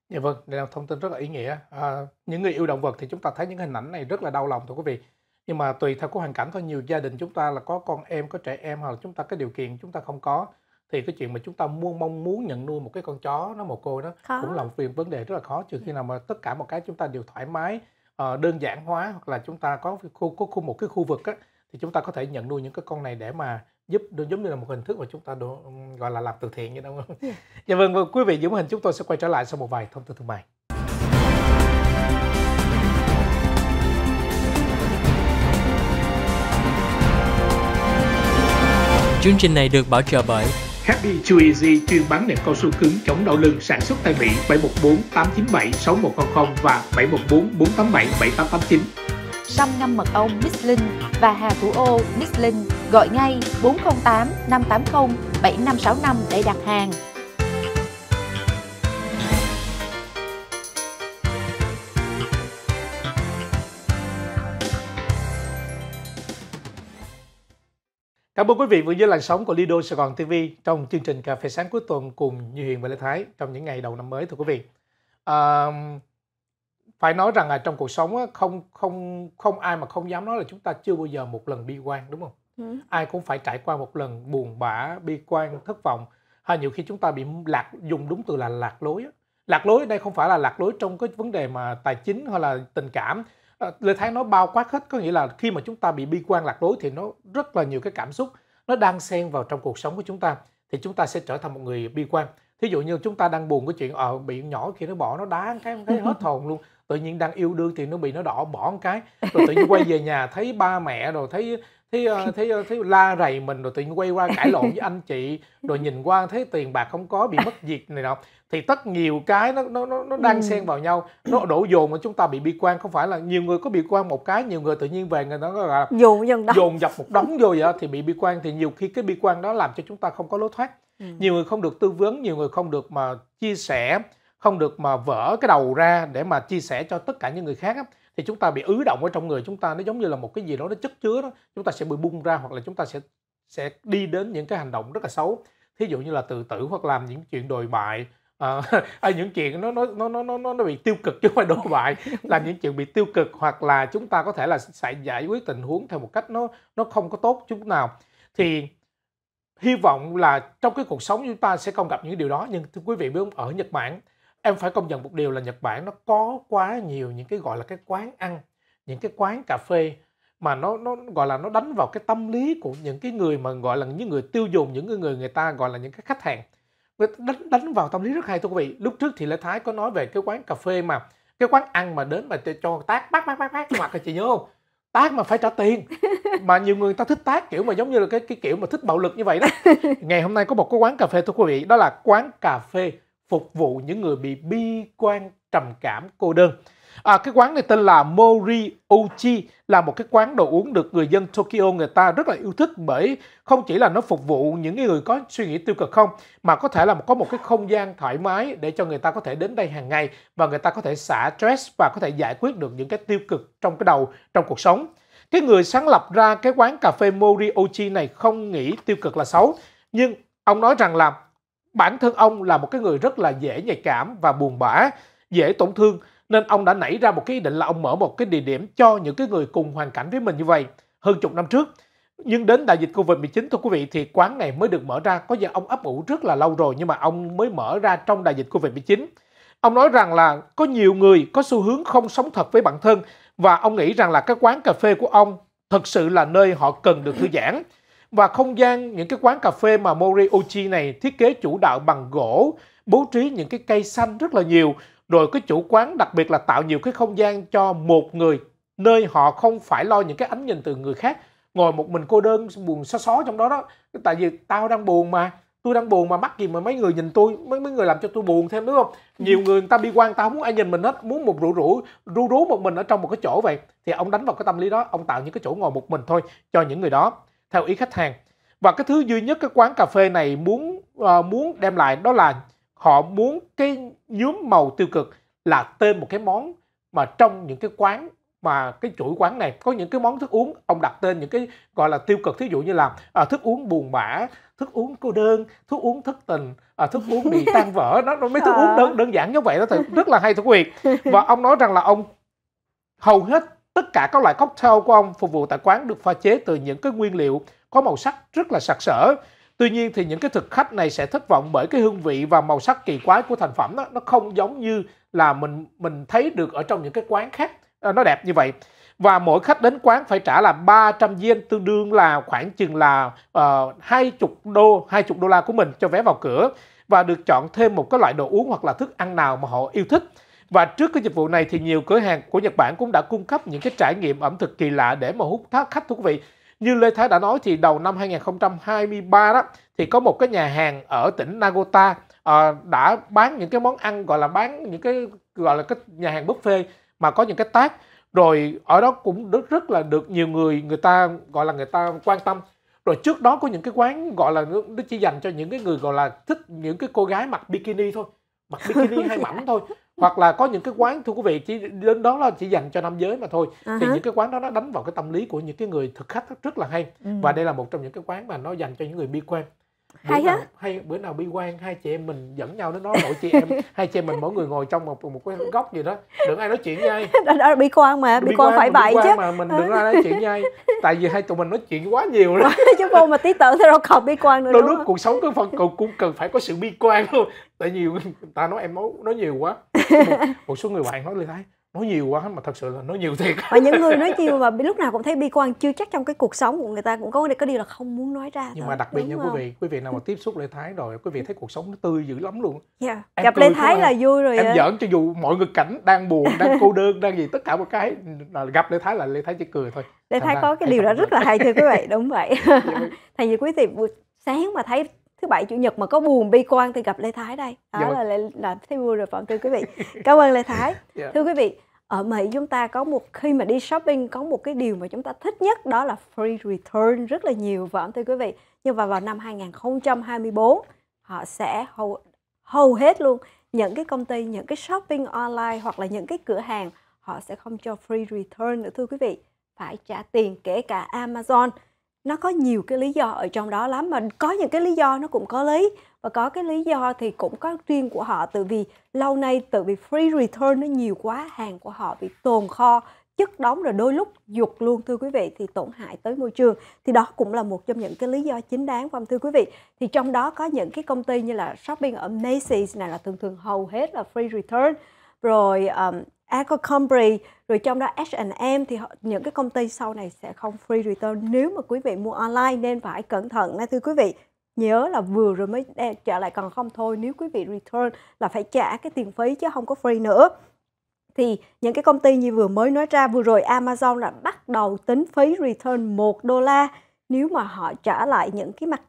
dạ vâng đây là thông tin rất là ý nghĩa à, những người yêu động vật thì chúng ta thấy những hình ảnh này rất là đau lòng thưa quý vị nhưng mà tùy theo cái hoàn cảnh thôi nhiều gia đình chúng ta là có con em có trẻ em hoặc là chúng ta cái điều kiện chúng ta không có thì cái chuyện mà chúng ta muốn mong muốn nhận nuôi một cái con chó nó mồ côi đó khó. cũng là một việc vấn đề rất là khó trừ khi dạ. nào mà tất cả một cái chúng ta đều thoải mái ờ, đơn giản hóa hoặc là chúng ta có khu, có khu một cái khu vực á, thì chúng ta có thể nhận nuôi những cái con này để mà giúp giống như là một hình thức mà chúng ta đồ, gọi là làm từ thiện như đúng không? Yeah. Dạ. dạ vâng, vâng quý vị giữ hình chúng tôi sẽ quay trở lại sau một vài thông tin thương mại. Chương trình này được bảo trợ bởi Happy Chew Easy chuyên bán nệm cao su cứng chống đau lưng sản xuất tại Mỹ 714 897 6100 và 714 487 7889. 100 năm mật ong Michelin và Hà Thủ Ô Michelin gọi ngay 408 580 7565 để đặt hàng. Cảm ơn quý vị vừa dưới làn sóng của Lido Sài Gòn TV trong chương trình Cà phê sáng cuối tuần cùng Như Hiền và Lê Thái trong những ngày đầu năm mới thưa quý vị. À, phải nói rằng là trong cuộc sống á, không không không ai mà không dám nói là chúng ta chưa bao giờ một lần bi quan đúng không ừ. ai cũng phải trải qua một lần buồn bã bi quan thất vọng hay nhiều khi chúng ta bị lạc dùng đúng từ là lạc lối lạc lối đây không phải là lạc lối trong cái vấn đề mà tài chính hay là tình cảm à, lê thái nói bao quát hết có nghĩa là khi mà chúng ta bị bi quan lạc lối thì nó rất là nhiều cái cảm xúc nó đang xen vào trong cuộc sống của chúng ta thì chúng ta sẽ trở thành một người bi quan thí dụ như chúng ta đang buồn cái chuyện ở ờ, à, bị nhỏ khi nó bỏ nó đá cái cái hết hồn luôn tự nhiên đang yêu đương thì nó bị nó đỏ bỏ một cái rồi tự nhiên quay về nhà thấy ba mẹ rồi thấy thấy ờ, thấy ờ, thấy la rầy mình rồi tự nhiên quay qua cãi lộn với anh chị rồi nhìn qua thấy tiền bạc không có bị mất việc này nọ thì tất nhiều cái nó nó nó, nó đang ừ. xen vào nhau nó đổ dồn mà chúng ta bị bi quan không phải là nhiều người có bị quan một cái nhiều người tự nhiên về người ta gọi là dồn dồn, dồn dập một đống vô vậy thì bị bi quan thì nhiều khi cái bi quan đó làm cho chúng ta không có lối thoát ừ. nhiều người không được tư vấn nhiều người không được mà chia sẻ không được mà vỡ cái đầu ra để mà chia sẻ cho tất cả những người khác á, thì chúng ta bị ứ động ở trong người chúng ta nó giống như là một cái gì đó nó chất chứa đó chúng ta sẽ bị bung ra hoặc là chúng ta sẽ sẽ đi đến những cái hành động rất là xấu thí dụ như là tự tử hoặc làm những chuyện đồi bại à, những chuyện nó nó nó nó nó nó bị tiêu cực chứ không phải đổ bại làm những chuyện bị tiêu cực hoặc là chúng ta có thể là sẽ giải quyết tình huống theo một cách nó nó không có tốt chút nào thì hy vọng là trong cái cuộc sống chúng ta sẽ không gặp những điều đó nhưng thưa quý vị biết không ở Nhật Bản em phải công nhận một điều là Nhật Bản nó có quá nhiều những cái gọi là cái quán ăn những cái quán cà phê mà nó nó gọi là nó đánh vào cái tâm lý của những cái người mà gọi là những người tiêu dùng những người người ta gọi là những cái khách hàng đánh đánh vào tâm lý rất hay thưa quý vị lúc trước thì lê thái có nói về cái quán cà phê mà cái quán ăn mà đến mà cho tác bát bát bát bát mặt chị nhớ không tác mà phải trả tiền mà nhiều người ta thích tác kiểu mà giống như là cái cái kiểu mà thích bạo lực như vậy đó ngày hôm nay có một cái quán cà phê thưa quý vị đó là quán cà phê phục vụ những người bị bi quan trầm cảm cô đơn. À, cái quán này tên là Mori Uchi là một cái quán đồ uống được người dân Tokyo người ta rất là yêu thích bởi không chỉ là nó phục vụ những người có suy nghĩ tiêu cực không mà có thể là có một cái không gian thoải mái để cho người ta có thể đến đây hàng ngày và người ta có thể xả stress và có thể giải quyết được những cái tiêu cực trong cái đầu trong cuộc sống. Cái người sáng lập ra cái quán cà phê Mori Uchi này không nghĩ tiêu cực là xấu nhưng ông nói rằng là bản thân ông là một cái người rất là dễ nhạy cảm và buồn bã, dễ tổn thương nên ông đã nảy ra một cái ý định là ông mở một cái địa điểm cho những cái người cùng hoàn cảnh với mình như vậy hơn chục năm trước. Nhưng đến đại dịch Covid-19 thưa quý vị thì quán này mới được mở ra, có giờ ông ấp ủ rất là lâu rồi nhưng mà ông mới mở ra trong đại dịch Covid-19. Ông nói rằng là có nhiều người có xu hướng không sống thật với bản thân và ông nghĩ rằng là cái quán cà phê của ông thật sự là nơi họ cần được thư giãn. Và không gian những cái quán cà phê mà Mori Uchi này thiết kế chủ đạo bằng gỗ, bố trí những cái cây xanh rất là nhiều. Rồi cái chủ quán đặc biệt là tạo nhiều cái không gian cho một người, nơi họ không phải lo những cái ánh nhìn từ người khác. Ngồi một mình cô đơn buồn xó xó trong đó đó. Tại vì tao đang buồn mà, tôi đang buồn mà mắc gì mà mấy người nhìn tôi mấy mấy người làm cho tôi buồn thêm đúng không ừ. nhiều người người ta bi quan tao muốn ai nhìn mình hết muốn một rủ rủ ru rú một mình ở trong một cái chỗ vậy thì ông đánh vào cái tâm lý đó ông tạo những cái chỗ ngồi một mình thôi cho những người đó theo ý khách hàng. Và cái thứ duy nhất cái quán cà phê này muốn uh, muốn đem lại đó là họ muốn cái nhuốm màu tiêu cực là tên một cái món mà trong những cái quán mà cái chuỗi quán này có những cái món thức uống ông đặt tên những cái gọi là tiêu cực thí dụ như là à, thức uống buồn bã thức uống cô đơn thức uống thất tình à, thức uống bị tan vỡ nó, mấy thức uống đơn đơn giản như vậy đó thì rất là hay thú vị và ông nói rằng là ông hầu hết Tất cả các loại cocktail của ông phục vụ tại quán được pha chế từ những cái nguyên liệu có màu sắc rất là sặc sỡ. Tuy nhiên thì những cái thực khách này sẽ thất vọng bởi cái hương vị và màu sắc kỳ quái của thành phẩm đó. Nó không giống như là mình mình thấy được ở trong những cái quán khác ờ, nó đẹp như vậy. Và mỗi khách đến quán phải trả là 300 yên tương đương là khoảng chừng là uh, ờ, 20 đô, 20 đô la của mình cho vé vào cửa và được chọn thêm một cái loại đồ uống hoặc là thức ăn nào mà họ yêu thích. Và trước cái dịch vụ này thì nhiều cửa hàng của Nhật Bản cũng đã cung cấp những cái trải nghiệm ẩm thực kỳ lạ để mà hút khách thú vị. Như Lê Thái đã nói thì đầu năm 2023 đó thì có một cái nhà hàng ở tỉnh Nagota à, đã bán những cái món ăn gọi là bán những cái gọi là cái nhà hàng buffet mà có những cái tác rồi ở đó cũng rất rất là được nhiều người người ta gọi là người ta quan tâm rồi trước đó có những cái quán gọi là nó chỉ dành cho những cái người gọi là thích những cái cô gái mặc bikini thôi mặc bikini hay mảnh thôi hoặc là có những cái quán thưa quý vị chỉ đến đó là chỉ dành cho nam giới mà thôi uh-huh. thì à những cái quán đó nó đánh vào cái tâm lý của những cái người thực khách rất là hay ừ. và đây là một trong những cái quán mà nó dành cho những người bi quan hay nào, hay bữa nào bi quan hai chị em mình dẫn nhau đến đó mỗi chị em hai chị em mình mỗi người ngồi trong một một cái góc gì đó đừng ai nói chuyện với ai đó, đó là bi quan mà bi, bi quan, phải vậy chứ mà mình đừng ờ. ai nói chuyện với ai tại vì hai tụi mình nói chuyện quá nhiều đó chứ cô mà tí tự thôi đâu còn bi quan nữa đôi lúc cuộc sống có phần cũng, cũng cần phải có sự bi quan luôn tại vì ta nói em nói nói nhiều quá một, một số người bạn nói là thấy nói nhiều quá mà thật sự là nói nhiều thiệt và những người nói nhiều mà lúc nào cũng thấy bi quan chưa chắc trong cái cuộc sống của người ta cũng có cái điều là không muốn nói ra nhưng thôi. mà đặc biệt nha quý vị quý vị nào mà tiếp xúc lê thái rồi quý vị thấy cuộc sống nó tươi dữ lắm luôn yeah. Dạ, em gặp lê thái à. là vui rồi em à. giỡn cho dù mọi người cảnh đang buồn đang cô đơn đang gì tất cả một cái gặp lê thái là lê thái chỉ cười thôi lê Thành thái có cái điều đó rất là hay thưa quý vị đúng vậy dạ vâng. thành như quý vị buổi sáng mà thấy thứ bảy chủ nhật mà có buồn bi quan thì gặp lê thái đây đó dạ. Vâng. là, là thấy vui rồi phận thưa quý vị cảm ơn lê thái dạ. thưa quý vị ở Mỹ chúng ta có một khi mà đi shopping có một cái điều mà chúng ta thích nhất đó là free return rất là nhiều vâng thưa quý vị nhưng mà vào năm 2024 họ sẽ hầu hầu hết luôn những cái công ty những cái shopping online hoặc là những cái cửa hàng họ sẽ không cho free return nữa thưa quý vị phải trả tiền kể cả Amazon nó có nhiều cái lý do ở trong đó lắm mà có những cái lý do nó cũng có lý và có cái lý do thì cũng có riêng của họ từ vì lâu nay tự vì free return nó nhiều quá hàng của họ bị tồn kho chất đóng rồi đôi lúc dục luôn thưa quý vị thì tổn hại tới môi trường thì đó cũng là một trong những cái lý do chính đáng không thưa quý vị thì trong đó có những cái công ty như là shopping ở Macy's này là thường thường hầu hết là free return rồi um, Abercrombie rồi trong đó H&M thì những cái công ty sau này sẽ không free return nếu mà quý vị mua online nên phải cẩn thận nha thưa quý vị nhớ là vừa rồi mới trả lại còn không thôi nếu quý vị return là phải trả cái tiền phí chứ không có free nữa thì những cái công ty như vừa mới nói ra vừa rồi Amazon là bắt đầu tính phí return 1 đô la nếu mà họ trả lại những cái mặt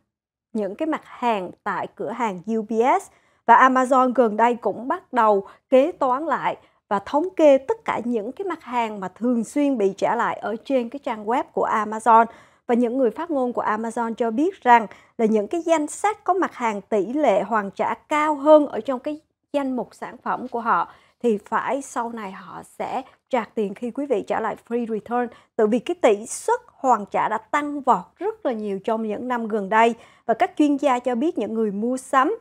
những cái mặt hàng tại cửa hàng UPS và Amazon gần đây cũng bắt đầu kế toán lại và thống kê tất cả những cái mặt hàng mà thường xuyên bị trả lại ở trên cái trang web của Amazon và những người phát ngôn của Amazon cho biết rằng là những cái danh sách có mặt hàng tỷ lệ hoàn trả cao hơn ở trong cái danh mục sản phẩm của họ thì phải sau này họ sẽ trạc tiền khi quý vị trả lại free return tự vì cái tỷ suất hoàn trả đã tăng vọt rất là nhiều trong những năm gần đây và các chuyên gia cho biết những người mua sắm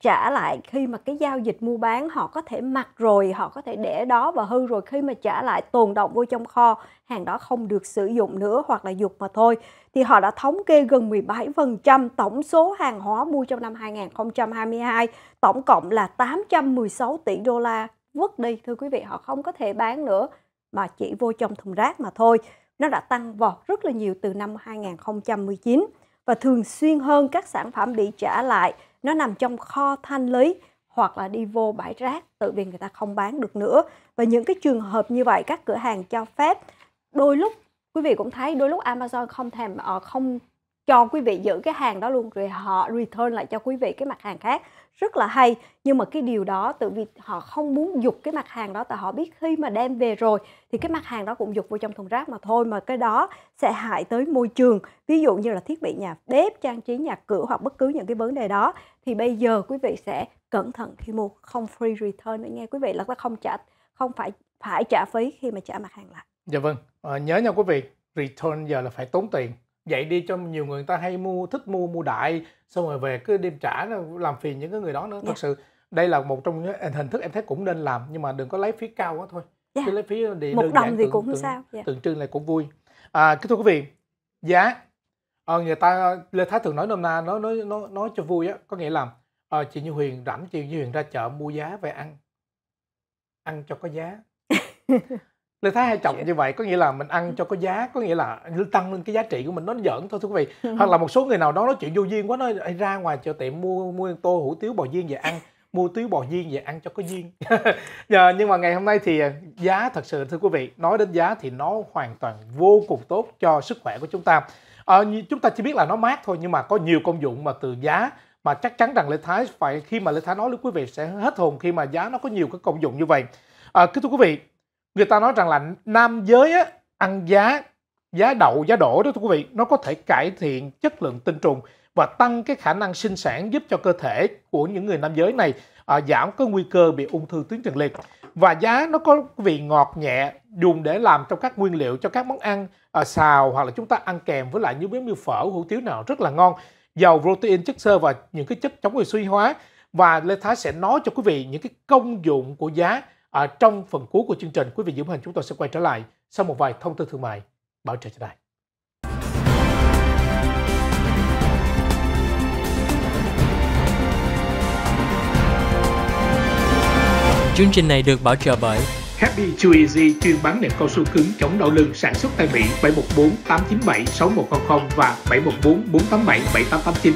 trả lại khi mà cái giao dịch mua bán họ có thể mặc rồi họ có thể để đó và hư rồi khi mà trả lại tồn động vô trong kho hàng đó không được sử dụng nữa hoặc là dục mà thôi thì họ đã thống kê gần 17% tổng số hàng hóa mua trong năm 2022 tổng cộng là 816 tỷ đô la vứt đi thưa quý vị họ không có thể bán nữa mà chỉ vô trong thùng rác mà thôi nó đã tăng vọt rất là nhiều từ năm 2019 và thường xuyên hơn các sản phẩm bị trả lại nó nằm trong kho thanh lý hoặc là đi vô bãi rác tự vì người ta không bán được nữa và những cái trường hợp như vậy các cửa hàng cho phép đôi lúc quý vị cũng thấy đôi lúc Amazon không thèm ờ, không cho quý vị giữ cái hàng đó luôn rồi họ return lại cho quý vị cái mặt hàng khác rất là hay nhưng mà cái điều đó tự vì họ không muốn dục cái mặt hàng đó tại họ biết khi mà đem về rồi thì cái mặt hàng đó cũng dục vô trong thùng rác mà thôi mà cái đó sẽ hại tới môi trường ví dụ như là thiết bị nhà bếp trang trí nhà cửa hoặc bất cứ những cái vấn đề đó thì bây giờ quý vị sẽ cẩn thận khi mua không free return nữa nghe quý vị là không trả không phải phải trả phí khi mà trả mặt hàng lại dạ vâng à, nhớ nha quý vị return giờ là phải tốn tiền vậy đi cho nhiều người, người ta hay mua thích mua mua đại xong rồi về cứ đem trả làm phiền những cái người đó nữa yeah. thật dạ. sự đây là một trong những hình thức em thấy cũng nên làm nhưng mà đừng có lấy phí cao quá thôi yeah. Dạ. cứ lấy phí để một đơn đồng giản, thì cũng tượng, sao yeah. Dạ. tượng trưng này cũng vui à, kính thưa quý vị giá à, người ta lê thái thường nói nôm na nói nói nói, nói cho vui á có nghĩa là à, chị như huyền rảnh chị như huyền ra chợ mua giá về ăn ăn cho có giá Lê Thái hay trồng dạ. như vậy có nghĩa là mình ăn cho có giá có nghĩa là tăng lên cái giá trị của mình nó giỡn thôi thưa quý vị ừ. hoặc là một số người nào đó nói chuyện vô duyên quá nó ra ngoài chợ tiệm mua mua tô hủ tiếu bò viên về ăn mua túi bò viên về ăn cho có duyên dạ, nhưng mà ngày hôm nay thì à, giá thật sự thưa quý vị nói đến giá thì nó hoàn toàn vô cùng tốt cho sức khỏe của chúng ta à, chúng ta chỉ biết là nó mát thôi nhưng mà có nhiều công dụng mà từ giá mà chắc chắn rằng Lê Thái phải khi mà Lê Thái nói với quý vị sẽ hết hồn khi mà giá nó có nhiều cái công dụng như vậy à, kính thưa quý vị người ta nói rằng là nam giới á, ăn giá giá đậu giá đổ đó thưa quý vị nó có thể cải thiện chất lượng tinh trùng và tăng cái khả năng sinh sản giúp cho cơ thể của những người nam giới này à, giảm cái nguy cơ bị ung thư tuyến tiền liệt và giá nó có vị ngọt nhẹ dùng để làm trong các nguyên liệu cho các món ăn à, xào hoặc là chúng ta ăn kèm với lại những miếng như phở hủ tiếu nào rất là ngon giàu protein chất xơ và những cái chất chống oxy hóa và Lê Thái sẽ nói cho quý vị những cái công dụng của giá À, trong phần cuối của chương trình, quý vị giữ hình chúng tôi sẽ quay trở lại sau một vài thông tin thương mại bảo trợ cho đài. Chương trình này được bảo trợ bởi Happy Chew Easy chuyên bán nệm cao su cứng chống đau lưng sản xuất tại Mỹ 714 897 6100 và 714 487 7889.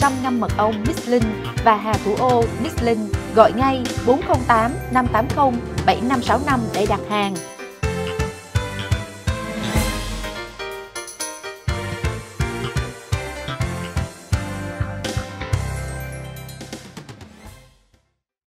Trong năm mật ong Michelin và Hà Thủ Ô Michelin Gọi ngay 408 580 7565 để đặt hàng.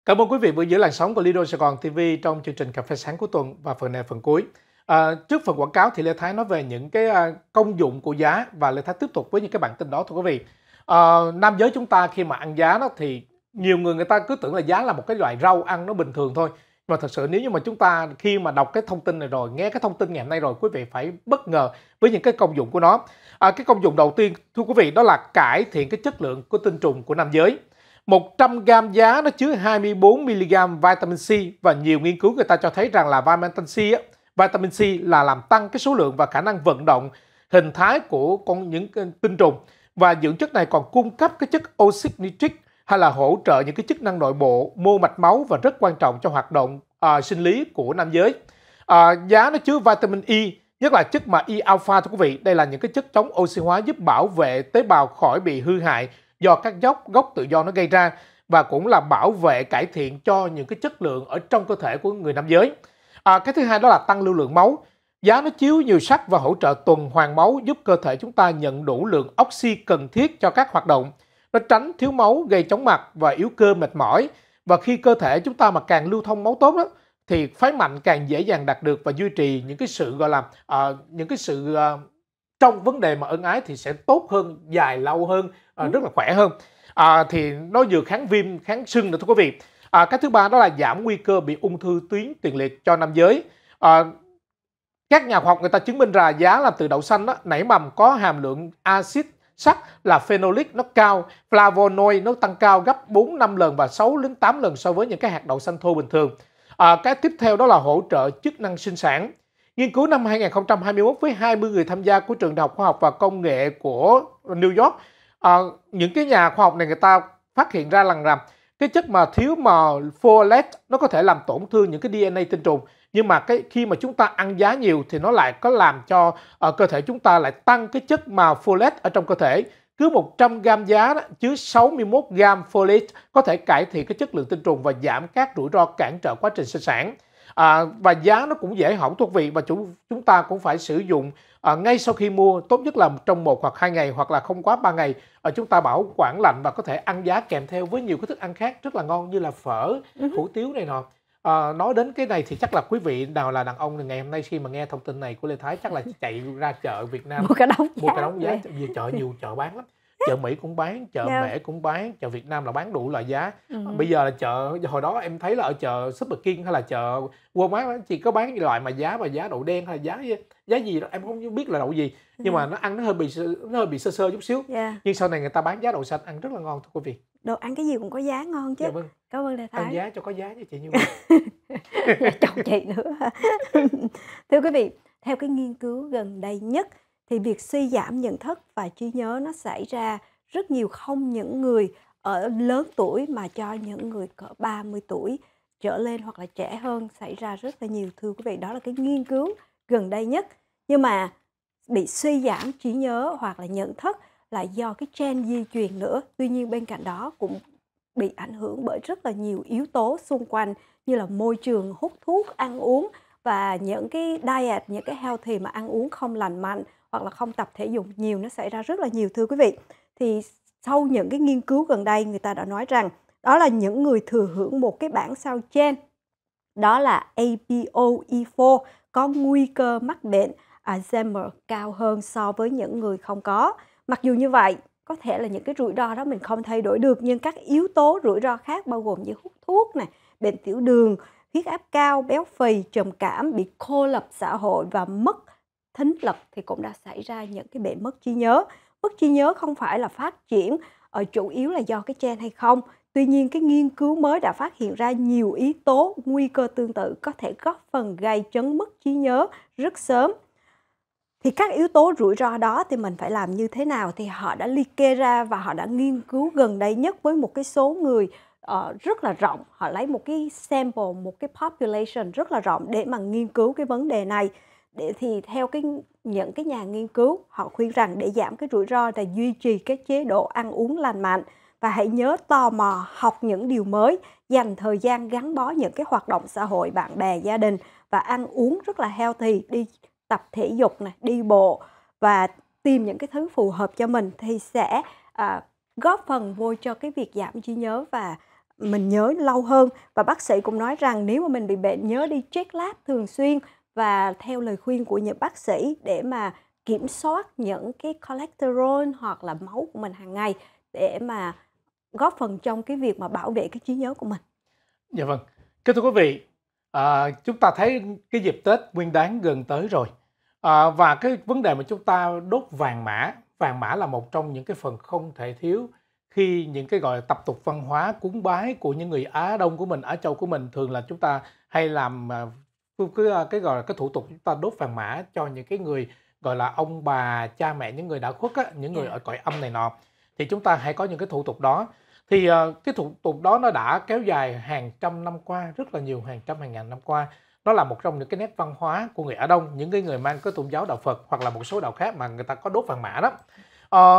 Cảm ơn quý vị vừa giữ làn sóng của Lido Sài Gòn TV trong chương trình Cà phê sáng của tuần và phần này phần cuối. À, trước phần quảng cáo thì Lê Thái nói về những cái à, công dụng của giá và Lê Thái tiếp tục với những cái bản tin đó thưa quý vị. À, nam giới chúng ta khi mà ăn giá đó thì nhiều người người ta cứ tưởng là giá là một cái loại rau ăn nó bình thường thôi mà thật sự nếu như mà chúng ta khi mà đọc cái thông tin này rồi nghe cái thông tin ngày hôm nay rồi quý vị phải bất ngờ với những cái công dụng của nó à, cái công dụng đầu tiên thưa quý vị đó là cải thiện cái chất lượng của tinh trùng của nam giới 100 gram giá nó chứa 24 mg vitamin C và nhiều nghiên cứu người ta cho thấy rằng là vitamin C á, vitamin C là làm tăng cái số lượng và khả năng vận động hình thái của con những tinh trùng và dưỡng chất này còn cung cấp cái chất oxit nitric hay là hỗ trợ những cái chức năng nội bộ, mô mạch máu và rất quan trọng cho hoạt động à, sinh lý của nam giới. À, giá nó chứa vitamin E, nhất là chất mà E alpha thưa quý vị. Đây là những cái chất chống oxy hóa giúp bảo vệ tế bào khỏi bị hư hại do các gốc gốc tự do nó gây ra và cũng là bảo vệ cải thiện cho những cái chất lượng ở trong cơ thể của người nam giới. À, cái thứ hai đó là tăng lưu lượng máu. Giá nó chiếu nhiều sắc và hỗ trợ tuần hoàn máu giúp cơ thể chúng ta nhận đủ lượng oxy cần thiết cho các hoạt động nó tránh thiếu máu gây chóng mặt và yếu cơ mệt mỏi và khi cơ thể chúng ta mà càng lưu thông máu tốt đó thì phái mạnh càng dễ dàng đạt được và duy trì những cái sự gọi là uh, những cái sự uh, trong vấn đề mà ân ái thì sẽ tốt hơn dài lâu hơn uh, rất là khỏe hơn uh, thì nó vừa kháng viêm kháng sưng nữa thưa quý vị uh, cái thứ ba đó là giảm nguy cơ bị ung thư tuyến tiền liệt cho nam giới uh, các nhà khoa học người ta chứng minh ra giá làm từ đậu xanh đó, nảy mầm có hàm lượng axit sắc là phenolic nó cao, flavonoid nó tăng cao gấp 4 5 lần và 6 đến 8 lần so với những cái hạt đậu xanh thô bình thường. À, cái tiếp theo đó là hỗ trợ chức năng sinh sản. Nghiên cứu năm 2021 với 20 người tham gia của trường Đại học Khoa học và Công nghệ của New York, à, những cái nhà khoa học này người ta phát hiện ra rằng rằng cái chất mà thiếu mà folate nó có thể làm tổn thương những cái DNA tinh trùng nhưng mà cái khi mà chúng ta ăn giá nhiều thì nó lại có làm cho uh, cơ thể chúng ta lại tăng cái chất mà folate ở trong cơ thể cứ 100 gram giá đó, chứa 61 gram folate có thể cải thiện cái chất lượng tinh trùng và giảm các rủi ro cản trở quá trình sinh sản à, và giá nó cũng dễ hỏng thuốc vị và chúng chúng ta cũng phải sử dụng à, ngay sau khi mua tốt nhất là trong một hoặc hai ngày hoặc là không quá ba ngày à, chúng ta bảo quản lạnh và có thể ăn giá kèm theo với nhiều cái thức ăn khác rất là ngon như là phở ừ hủ tiếu này nọ À, nói đến cái này thì chắc là quý vị nào là đàn ông thì ngày hôm nay khi mà nghe thông tin này của Lê Thái chắc là chạy ra chợ Việt Nam mua cả đống giá, mua cả đống giá về chợ nhiều chợ bán lắm chợ Mỹ cũng bán chợ yeah. Dạ. Mễ cũng bán chợ Việt Nam là bán đủ loại giá ừ. bây giờ là chợ hồi đó em thấy là ở chợ Super King hay là chợ Walmart chỉ có bán loại mà giá mà giá đậu đen hay là giá giá gì đó em không biết là đậu gì ừ. nhưng ừ. mà nó ăn nó hơi bị nó hơi bị sơ sơ chút xíu yeah. Dạ. nhưng sau này người ta bán giá đậu xanh ăn rất là ngon thưa quý vị đồ ăn cái gì cũng có giá ngon chứ dạ vâng. cảm ơn đại thái ăn giá cho có giá cho chị như vậy chồng chị nữa thưa quý vị theo cái nghiên cứu gần đây nhất thì việc suy giảm nhận thức và trí nhớ nó xảy ra rất nhiều không những người ở lớn tuổi mà cho những người cỡ 30 tuổi trở lên hoặc là trẻ hơn xảy ra rất là nhiều thưa quý vị đó là cái nghiên cứu gần đây nhất nhưng mà bị suy giảm trí nhớ hoặc là nhận thức là do cái gen di truyền nữa tuy nhiên bên cạnh đó cũng bị ảnh hưởng bởi rất là nhiều yếu tố xung quanh như là môi trường hút thuốc ăn uống và những cái diet những cái healthy mà ăn uống không lành mạnh hoặc là không tập thể dục nhiều nó xảy ra rất là nhiều thưa quý vị thì sau những cái nghiên cứu gần đây người ta đã nói rằng đó là những người thừa hưởng một cái bản sao gen đó là APOE4 có nguy cơ mắc bệnh Alzheimer cao hơn so với những người không có. Mặc dù như vậy, có thể là những cái rủi ro đó mình không thay đổi được nhưng các yếu tố rủi ro khác bao gồm như hút thuốc này, bệnh tiểu đường, huyết áp cao, béo phì, trầm cảm, bị cô lập xã hội và mất thính lực thì cũng đã xảy ra những cái bệnh mất trí nhớ mất trí nhớ không phải là phát triển ở ờ, chủ yếu là do cái gen hay không tuy nhiên cái nghiên cứu mới đã phát hiện ra nhiều yếu tố nguy cơ tương tự có thể góp phần gây chấn mất trí nhớ rất sớm thì các yếu tố rủi ro đó thì mình phải làm như thế nào thì họ đã liệt kê ra và họ đã nghiên cứu gần đây nhất với một cái số người uh, rất là rộng họ lấy một cái sample một cái population rất là rộng để mà nghiên cứu cái vấn đề này để thì theo cái những cái nhà nghiên cứu họ khuyên rằng để giảm cái rủi ro là duy trì cái chế độ ăn uống lành mạnh và hãy nhớ tò mò học những điều mới dành thời gian gắn bó những cái hoạt động xã hội bạn bè gia đình và ăn uống rất là healthy đi tập thể dục này đi bộ và tìm những cái thứ phù hợp cho mình thì sẽ à, góp phần vô cho cái việc giảm trí nhớ và mình nhớ lâu hơn và bác sĩ cũng nói rằng nếu mà mình bị bệnh nhớ đi check lab thường xuyên và theo lời khuyên của những bác sĩ để mà kiểm soát những cái cholesterol hoặc là máu của mình hàng ngày để mà góp phần trong cái việc mà bảo vệ cái trí nhớ của mình. Dạ vâng. Kính thưa quý vị, à, chúng ta thấy cái dịp Tết Nguyên Đán gần tới rồi à, và cái vấn đề mà chúng ta đốt vàng mã, vàng mã là một trong những cái phần không thể thiếu khi những cái gọi tập tục văn hóa cúng bái của những người Á Đông của mình, Á Châu của mình thường là chúng ta hay làm à, cái ờ, cái gọi là cái thủ tục chúng ta đốt vàng mã cho những cái người gọi là ông bà cha mẹ những người đã khuất á, những người dạ. ở cõi âm này nọ thì chúng ta hãy có những cái thủ tục đó thì ờ, cái thủ tục đó nó đã kéo dài hàng trăm năm qua rất là nhiều hàng trăm hàng ngàn năm qua nó là một trong những cái nét văn hóa của người Á Đông những cái người mang cái tôn giáo đạo Phật hoặc là một số đạo khác mà người ta có đốt vàng mã đó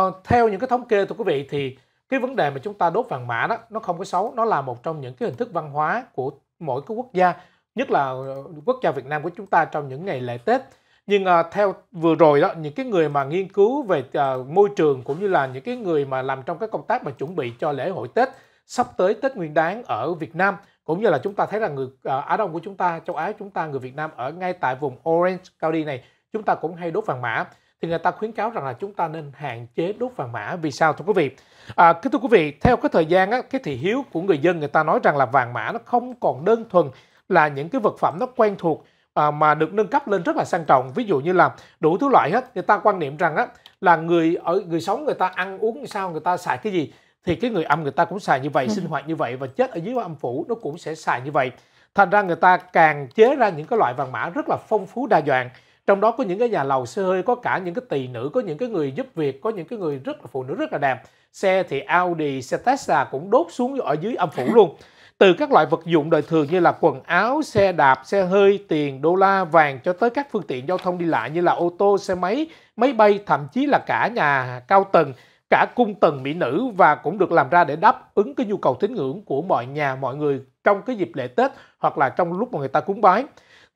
uh, theo những cái thống kê thưa quý vị thì cái vấn đề mà chúng ta đốt vàng mã đó nó không có xấu nó là một trong những cái hình thức văn hóa của mỗi cái quốc gia nhất là ờ, quốc gia Việt Nam của chúng ta trong những ngày lễ Tết nhưng à, theo vừa rồi đó những cái người mà nghiên cứu về à, môi trường cũng như là những cái người mà làm trong các công tác mà chuẩn bị cho lễ hội Tết sắp tới Tết Nguyên Đán ở Việt Nam cũng như là chúng ta thấy là người à, Á Đông của chúng ta, châu Á chúng ta, người Việt Nam ở ngay tại vùng Orange County này chúng ta cũng hay đốt vàng mã thì người ta khuyến cáo rằng là chúng ta nên hạn chế đốt vàng mã vì sao thưa quý vị à, kính thưa quý vị theo cái thời gian á, cái thị hiếu của người dân người ta nói rằng là vàng mã nó không còn đơn thuần là những cái vật phẩm nó quen thuộc à, mà được nâng cấp lên rất là sang trọng ví dụ như là đủ thứ loại hết người ta quan niệm rằng á là người ở người sống người ta ăn uống sao người ta xài cái gì thì cái người âm người ta cũng xài như vậy ừ. sinh hoạt như vậy và chết ở dưới âm phủ nó cũng sẽ xài như vậy thành ra người ta càng chế ra những cái loại vàng mã rất là phong phú đa dạng trong đó có những cái nhà lầu xe hơi có cả những cái tỳ nữ có những cái người giúp việc có những cái người rất là phụ nữ rất là đẹp xe thì Audi xe Tesla cũng đốt xuống ở dưới âm phủ luôn từ các loại vật dụng đời thường như là quần áo, xe đạp, xe hơi, tiền, đô la, vàng cho tới các phương tiện giao thông đi lại như là ô tô, xe máy, máy bay, thậm chí là cả nhà cao tầng, cả cung tầng mỹ nữ và cũng được làm ra để đáp ứng cái nhu cầu tín ngưỡng của mọi nhà, mọi người trong cái dịp lễ Tết hoặc là trong lúc mà người ta cúng bái.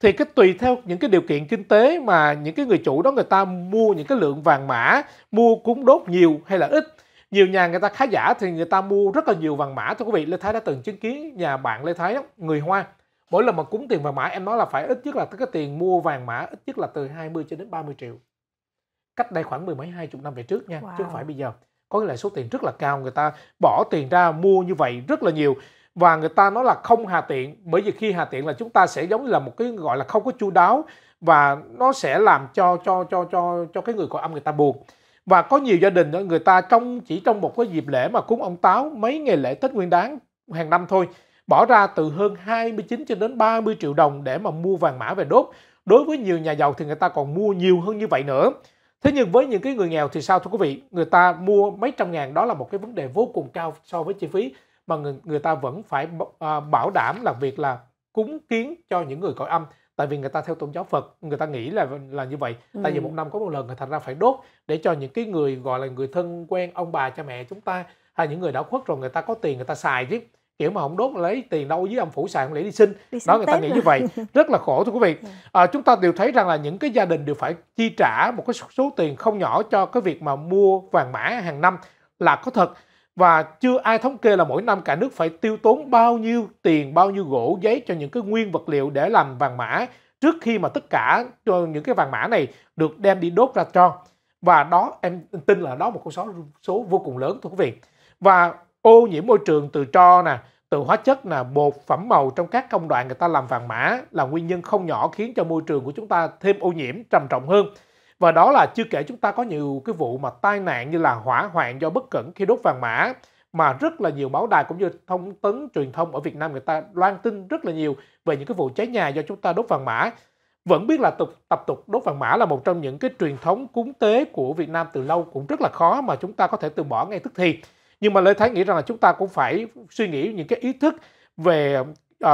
Thì cái tùy theo những cái điều kiện kinh tế mà những cái người chủ đó người ta mua những cái lượng vàng mã, mua cúng đốt nhiều hay là ít nhiều nhà người ta khá giả thì người ta mua rất là nhiều vàng mã thưa quý vị lê thái đã từng chứng kiến nhà bạn lê thái người hoa mỗi lần mà cúng tiền vàng mã em nói là phải ít nhất là cái tiền mua vàng mã ít nhất là từ 20 cho đến 30 triệu cách đây khoảng mười mấy hai chục năm về trước nha wow. chứ không phải bây giờ có nghĩa là số tiền rất là cao người ta bỏ tiền ra mua như vậy rất là nhiều và người ta nói là không hà tiện bởi vì khi hà tiện là chúng ta sẽ giống như là một cái gọi là không có chu đáo và nó sẽ làm cho cho cho cho cho cái người cõi âm người ta buồn và có nhiều gia đình người ta trong chỉ trong một cái dịp lễ mà cúng ông táo mấy ngày lễ Tết Nguyên Đán hàng năm thôi bỏ ra từ hơn 29 cho đến 30 triệu đồng để mà mua vàng mã về đốt. Đối với nhiều nhà giàu thì người ta còn mua nhiều hơn như vậy nữa. Thế nhưng với những cái người nghèo thì sao thưa quý vị? Người ta mua mấy trăm ngàn đó là một cái vấn đề vô cùng cao so với chi phí mà người, người ta vẫn phải à, bảo đảm là việc là cúng kiến cho những người cõi âm tại vì người ta theo tôn giáo Phật người ta nghĩ là là như vậy ừ. tại vì ừ. một năm có một lần người thành ra phải đốt để cho những cái người gọi là người thân quen ông bà cha mẹ chúng ta hay những người đã khuất rồi người ta có tiền người ta xài chứ kiểu mà không đốt lấy tiền đâu dưới âm phủ xài không lẽ đi xin đó người ta nghĩ mà. như vậy rất là khổ thưa quý vị dạ. à, chúng ta đều thấy rằng là những cái gia đình đều phải chi trả một cái số tiền không nhỏ cho cái việc mà mua vàng mã hàng năm là có thật và chưa ai thống kê là mỗi năm cả nước phải tiêu tốn bao nhiêu tiền, bao nhiêu gỗ, giấy cho những cái nguyên vật liệu để làm vàng mã trước khi mà tất cả những cái vàng mã này được đem đi đốt ra cho. Và đó em tin là đó một con số số vô cùng lớn thưa quý vị. Và ô nhiễm môi trường từ tro nè, từ hóa chất nè, bột, phẩm màu trong các công đoạn người ta làm vàng mã là nguyên nhân không nhỏ khiến cho môi trường của chúng ta thêm ô nhiễm trầm trọng hơn và đó là chưa kể chúng ta có nhiều cái vụ mà tai nạn như là hỏa hoạn do bất cẩn khi đốt vàng mã mà rất là nhiều báo đài cũng như thông tấn truyền thông ở Việt Nam người ta loan tin rất là nhiều về những cái vụ cháy nhà do chúng ta đốt vàng mã vẫn biết là tục, tập tục đốt vàng mã là một trong những cái truyền thống cúng tế của Việt Nam từ lâu cũng rất là khó mà chúng ta có thể từ bỏ ngay tức thì nhưng mà Lê Thái nghĩ rằng là chúng ta cũng phải suy nghĩ những cái ý thức về uh,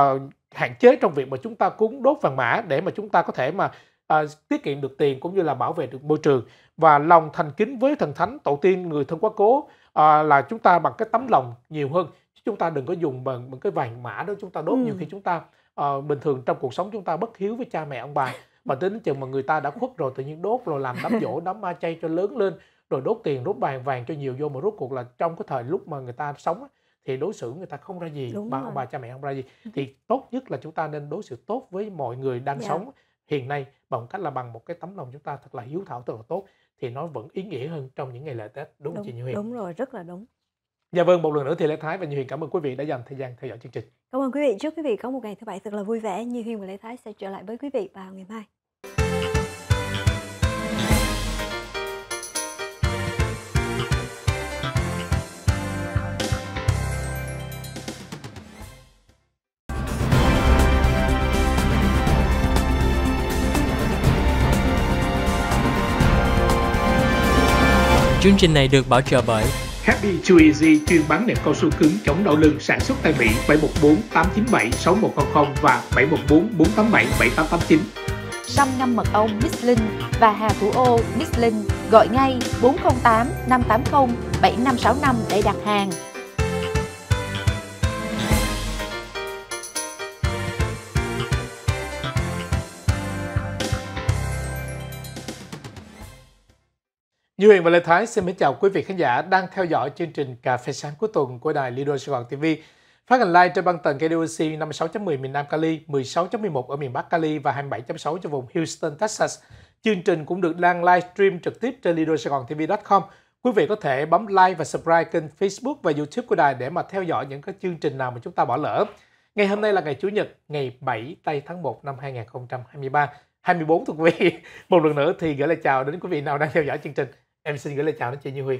hạn chế trong việc mà chúng ta cúng đốt vàng mã để mà chúng ta có thể mà à, tiết kiệm được tiền cũng như là bảo vệ được môi trường và lòng thành kính với thần thánh tổ tiên người thân quá cố à, là chúng ta bằng cái tấm lòng nhiều hơn chúng ta đừng có dùng bằng, bằng cái vàng mã đó chúng ta đốt ừ. nhiều khi ừ. chúng ta à, bình thường trong cuộc sống chúng ta bất hiếu với cha mẹ ông bà mà đến chừng mà người ta đã khuất rồi tự nhiên đốt rồi làm đám dỗ đám ma chay cho lớn lên rồi đốt tiền đốt vàng vàng cho nhiều vô mà rốt cuộc là trong cái thời lúc mà người ta sống thì đối xử người ta không ra gì Đúng bà rồi. ông bà cha mẹ không ra gì ừ. thì tốt nhất là chúng ta nên đối xử tốt với mọi người đang dạ. sống hiện nay bằng cách là bằng một cái tấm lòng chúng ta thật là hiếu thảo thật là tốt thì nó vẫn ý nghĩa hơn trong những ngày lễ Tết đúng, đúng chị Như Huyền đúng rồi rất là đúng Dạ vâng, một lần nữa thì Lê Thái và Như Huyền cảm ơn quý vị đã dành thời gian theo dõi chương trình. Cảm ơn quý vị, chúc quý vị có một ngày thứ bảy thật là vui vẻ. Như Huyền và Lê Thái sẽ trở lại với quý vị vào ngày mai. Chương trình này được bảo trợ bởi Happy Too Easy chuyên bán nệm cao su cứng chống đau lưng sản xuất tại Mỹ 714 897 6100 và 714 487 7889. Sâm ngâm mật ong Miss Linh và Hà Thủ Ô Miss Linh gọi ngay 408 580 7565 để đặt hàng. Như Huyền và Lê Thái xin mến chào quý vị khán giả đang theo dõi chương trình Cà phê sáng cuối tuần của đài Lido Sài Gòn TV. Phát hành live trên băng tần KDOC 56.10 miền Nam Cali, 16.11 ở miền Bắc Cali và 27.6 cho vùng Houston, Texas. Chương trình cũng được đang live stream trực tiếp trên lidosaigongtv.com. Quý vị có thể bấm like và subscribe kênh Facebook và YouTube của đài để mà theo dõi những cái chương trình nào mà chúng ta bỏ lỡ. Ngày hôm nay là ngày Chủ nhật, ngày 7 tây tháng 1 năm 2023. 24 thưa quý vị. Một lần nữa thì gửi lời chào đến quý vị nào đang theo dõi chương trình. Em xin gửi lời chào đến chị Như Huyền.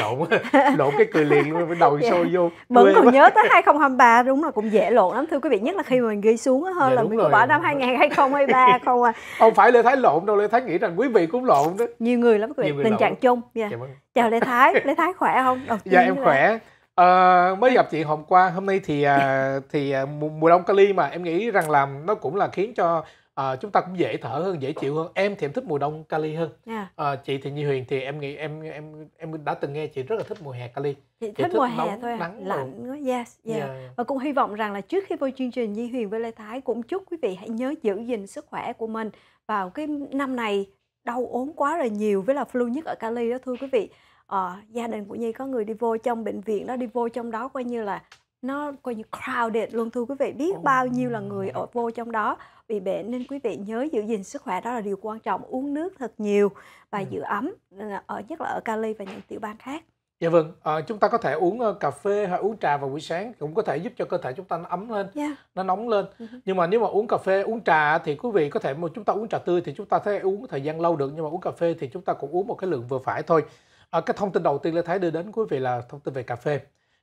Lộn lộn cái cười liền luôn bắt đầu dạ. show vô. Vẫn còn nhớ tới 2023 đúng là cũng dễ lộn lắm thưa quý vị, nhất là khi mà mình ghi xuống hơn dạ, là mình bỏ năm 2023 không à. Không phải Lê Thái lộn đâu, Lê Thái nghĩ rằng quý vị cũng lộn đó. Nhiều người lắm quý vị, tình trạng chung. Yeah. Dạ. Dạ, vâng. Chào Lê Thái, Lê Thái khỏe không? Đầu dạ em là... khỏe. À, mới gặp chị hôm qua hôm nay thì à, thì à, mùa đông kali mà em nghĩ rằng làm nó cũng là khiến cho à, chúng ta cũng dễ thở hơn dễ chịu hơn em thì em thích mùa đông Cali hơn yeah. à, ờ, chị thì như Huyền thì em nghĩ em em em đã từng nghe chị rất là thích mùa hè Cali thích, thích mùa hè thôi à. lạnh rồi. yes yeah. yeah. và cũng hy vọng rằng là trước khi vô chương trình Nhi Huyền với Lê Thái cũng chúc quý vị hãy nhớ giữ gìn sức khỏe của mình vào cái năm này đau ốm quá là nhiều với là flu nhất ở Cali đó thưa quý vị à, gia đình của Nhi có người đi vô trong bệnh viện đó đi vô trong đó coi như là nó coi như crowded luôn thưa quý vị biết bao nhiêu là người ở vô trong đó bị bệnh nên quý vị nhớ giữ gìn sức khỏe đó là điều quan trọng uống nước thật nhiều và ừ. giữ ấm ở nhất là ở Cali và những tiểu bang khác Dạ vâng, à, chúng ta có thể uống uh, cà phê hay uống trà vào buổi sáng cũng có thể giúp cho cơ thể chúng ta nó ấm lên, yeah. Dạ. nó nóng lên. Uh-huh. Nhưng mà nếu mà uống cà phê, uống trà thì quý vị có thể mà chúng ta uống trà tươi thì chúng ta thấy uống thời gian lâu được nhưng mà uống cà phê thì chúng ta cũng uống một cái lượng vừa phải thôi. À, cái thông tin đầu tiên Lê Thái đưa đến quý vị là thông tin về cà phê.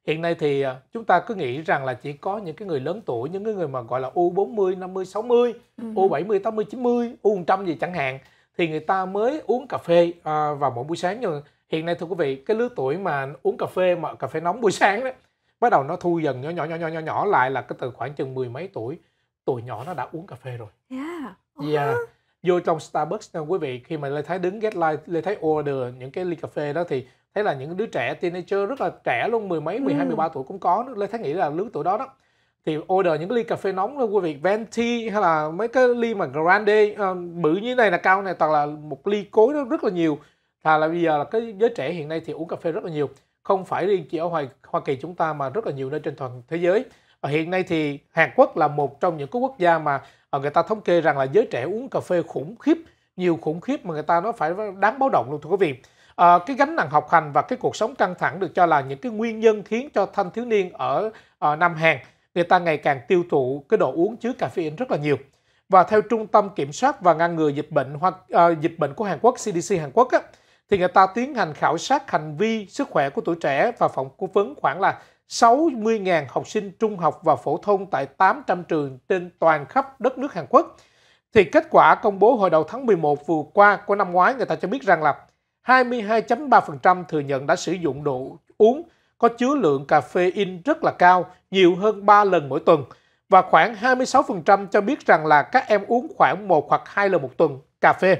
Hiện nay thì à, chúng ta cứ nghĩ rằng là chỉ có những cái người lớn tuổi, những cái người mà gọi là U40, 50, 60, ừ. U70, 80, 90, U100 gì chẳng hạn thì người ta mới uống cà phê à, vào mỗi buổi sáng nhưng hiện nay thưa quý vị cái lứa tuổi mà uống cà phê mà cà phê nóng buổi sáng đấy bắt đầu nó thu dần nhỏ nhỏ nhỏ nhỏ nhỏ lại là cái từ khoảng chừng mười mấy tuổi tuổi nhỏ nó đã uống cà phê rồi yeah. Uh-huh. yeah vô trong Starbucks nha à, quý vị khi mà Lê Thái đứng get line Lê Thái order những cái ly cà phê đó thì thế là những đứa trẻ teenager rất là trẻ luôn mười mấy mười hai ừ. mười ba tuổi cũng có lê thái nghĩ là lứa tuổi đó đó thì order những cái ly cà phê nóng đó quý vị venti hay là mấy cái ly mà grande uh, bự như này là cao này toàn là một ly cối nó rất là nhiều thà là bây giờ là cái giới trẻ hiện nay thì uống cà phê rất là nhiều không phải riêng chỉ ở Hoa, Hoa Kỳ chúng ta mà rất là nhiều nơi trên toàn thế giới và hiện nay thì Hàn Quốc là một trong những cái quốc gia mà ờ, người ta thống kê rằng là giới trẻ uống cà phê khủng khiếp nhiều khủng khiếp mà người ta nó phải đáng báo động luôn thưa quý vị À, cái gánh nặng học hành và cái cuộc sống căng thẳng được cho là những cái nguyên nhân khiến cho thanh thiếu niên ở, ở ờ, Nam Hàn người ta ngày càng tiêu thụ cái đồ uống chứa caffeine rất là nhiều. Và theo Trung tâm Kiểm soát và Ngăn ngừa Dịch bệnh hoặc à, ờ, Dịch bệnh của Hàn Quốc CDC Hàn Quốc á, thì người ta tiến hành khảo sát hành vi sức khỏe của tuổi trẻ và phòng cố vấn khoảng là 60.000 học sinh trung học và phổ thông tại 800 trường trên toàn khắp đất nước Hàn Quốc. Thì kết quả công bố hồi đầu tháng 11 vừa qua của năm ngoái người ta cho biết rằng là 22.3% thừa nhận đã sử dụng đồ uống có chứa lượng caffeine rất là cao, nhiều hơn 3 lần mỗi tuần. Và khoảng 26% cho biết rằng là các em uống khoảng 1 hoặc 2 lần một tuần cà phê.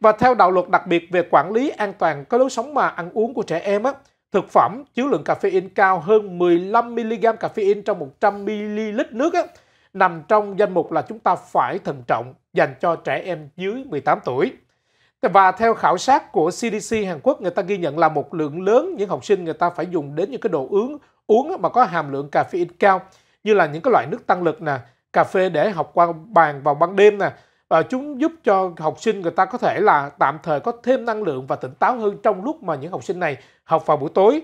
Và theo đạo luật đặc biệt về quản lý an toàn có lối sống mà ăn uống của trẻ em, á, thực phẩm chứa lượng caffeine cao hơn 15mg caffeine trong 100ml nước á, nằm trong danh mục là chúng ta phải thận trọng dành cho trẻ em dưới 18 tuổi. Và theo khảo sát của CDC Hàn Quốc, người ta ghi nhận là một lượng lớn những học sinh người ta phải dùng đến những cái đồ uống uống mà có hàm lượng caffeine cao như là những cái loại nước tăng lực nè, cà phê để học qua bàn vào ban đêm nè. À, chúng giúp cho học sinh người ta có thể là tạm thời có thêm năng lượng và tỉnh táo hơn trong lúc mà những học sinh này học vào buổi tối.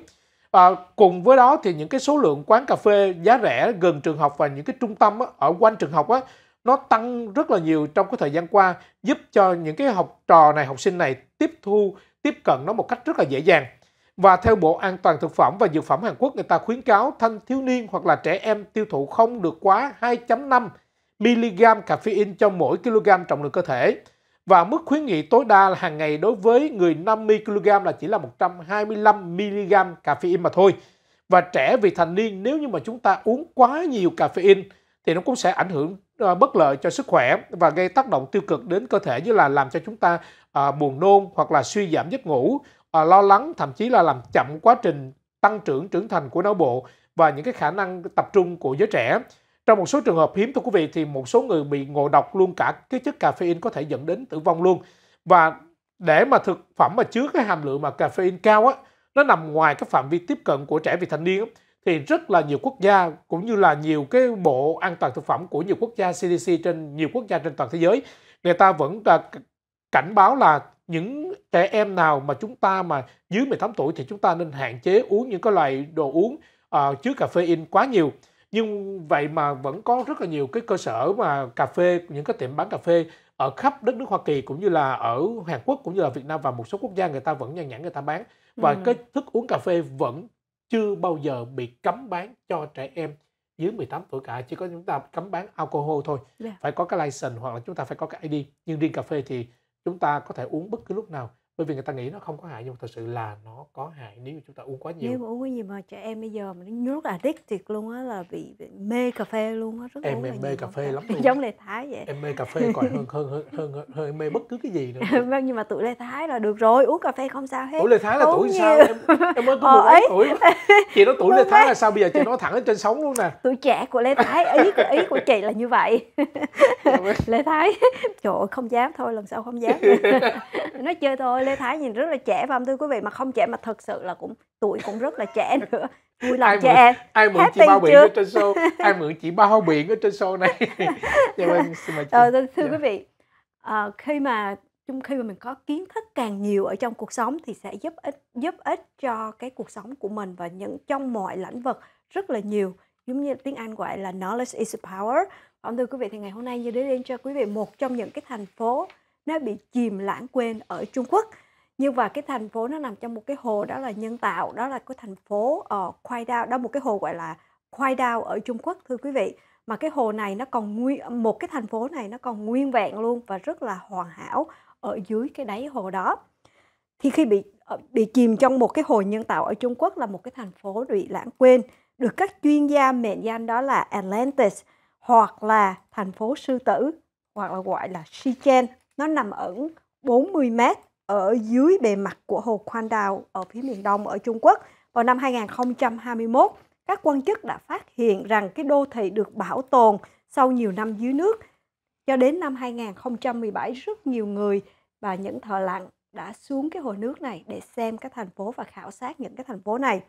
À, cùng với đó thì những cái số lượng quán cà phê giá rẻ gần trường học và những cái trung tâm ở quanh trường học á, nó tăng rất là nhiều trong cái thời gian qua giúp cho những cái học trò này học sinh này tiếp thu tiếp cận nó một cách rất là dễ dàng và theo Bộ An toàn Thực phẩm và Dược phẩm Hàn Quốc, người ta khuyến cáo thanh thiếu niên hoặc là trẻ em tiêu thụ không được quá 2.5 mg caffeine cho mỗi kg trọng lượng cơ thể. Và mức khuyến nghị tối đa là hàng ngày đối với người 50 kg là chỉ là 125 mg caffeine mà thôi. Và trẻ vị thành niên nếu như mà chúng ta uống quá nhiều caffeine thì nó cũng sẽ ảnh hưởng Ờ, bất lợi cho sức khỏe và gây tác động tiêu cực đến cơ thể như là làm cho chúng ta à, buồn nôn hoặc là suy giảm giấc ngủ, à, lo lắng, thậm chí là làm chậm quá trình tăng trưởng trưởng thành của não bộ và những cái khả năng tập trung của giới trẻ. Trong một số trường hợp hiếm thưa quý vị thì một số người bị ngộ độc luôn cả cái chất caffeine có thể dẫn đến tử vong luôn. Và để mà thực phẩm mà chứa cái hàm lượng mà caffeine cao á, nó nằm ngoài cái phạm vi tiếp cận của trẻ vị thành niên á, thì rất là nhiều quốc gia cũng như là nhiều cái bộ an toàn thực phẩm của nhiều quốc gia CDC trên nhiều quốc gia trên toàn thế giới người ta vẫn là cảnh báo là những trẻ em nào mà chúng ta mà dưới 18 tuổi thì chúng ta nên hạn chế uống những cái loại đồ uống uh, chứa caffeine quá nhiều nhưng vậy mà vẫn có rất là nhiều cái cơ sở mà cà phê những cái tiệm bán cà phê ở khắp đất nước Hoa Kỳ cũng như là ở Hàn Quốc cũng như là Việt Nam và một số quốc gia người ta vẫn nhàn nhãn người ta bán và ừ. cái thức uống cà phê vẫn chưa bao giờ bị cấm bán cho trẻ em dưới 18 tuổi cả chỉ có chúng ta cấm bán alcohol thôi yeah. Dạ. phải có cái license hoặc là chúng ta phải có cái ID nhưng riêng cà phê thì chúng ta có thể uống bất cứ lúc nào bởi vì người ta nghĩ nó không có hại nhưng mà thật sự là nó có hại nếu mà chúng ta uống quá nhiều nếu mà uống cái gì mà trẻ em bây giờ mà nó rất là addicted luôn á là bị, bị mê cà phê luôn á rất em em mê cà phê lắm luôn. giống lê thái vậy em mê cà phê còn hơn hơn hơn hơn, hơn, hơn mê bất cứ cái gì nữa vâng nhưng mà tuổi lê thái là được rồi uống cà phê không sao hết tuổi lê thái là tuổi sao em em mới có ờ, một tuổi chị nói tuổi vâng, lê thái là sao bây giờ chị nói thẳng ở trên sóng luôn nè tuổi trẻ của lê thái ý của ý của chị là như vậy lê thái trời ơi, không dám thôi lần sau không dám nói chơi thôi Lê Thái nhìn rất là trẻ và thưa quý vị mà không trẻ mà thật sự là cũng tuổi cũng rất là trẻ nữa vui lòng ai cho mượn, em ai mượn Hết chị bao biển ở trên show ai mượn chị bao biển ở trên show này cho em dạ vâng, xin mời chị. Ờ, thưa dạ. quý vị ờ, khi mà chung khi mà mình có kiến thức càng nhiều ở trong cuộc sống thì sẽ giúp ích giúp ích cho cái cuộc sống của mình và những trong mọi lĩnh vực rất là nhiều giống như tiếng Anh gọi là knowledge is power. Ông vâng, thưa quý vị thì ngày hôm nay như đến cho quý vị một trong những cái thành phố nó bị chìm lãng quên ở Trung Quốc nhưng và cái thành phố nó nằm trong một cái hồ đó là nhân tạo đó là cái thành phố ở ờ, uh, Khoai Đao đó một cái hồ gọi là Khoai Đao ở Trung Quốc thưa quý vị mà cái hồ này nó còn nguyên một cái thành phố này nó còn nguyên vẹn luôn và rất là hoàn hảo ở dưới cái đáy hồ đó thì khi bị ờ, bị chìm trong một cái hồ nhân tạo ở Trung Quốc là một cái thành phố bị lãng quên được các chuyên gia mệnh danh đó là Atlantis hoặc là thành phố sư tử hoặc là gọi là Shichen nó nằm ẩn 40 mét ở dưới bề mặt của hồ Khoan Đào ở phía miền đông ở Trung Quốc. Vào năm 2021, các quan chức đã phát hiện rằng cái đô thị được bảo tồn sau nhiều năm dưới nước. Cho đến năm 2017, rất nhiều người và những thợ lặn đã xuống cái hồ nước này để xem các thành phố và khảo sát những cái thành phố này.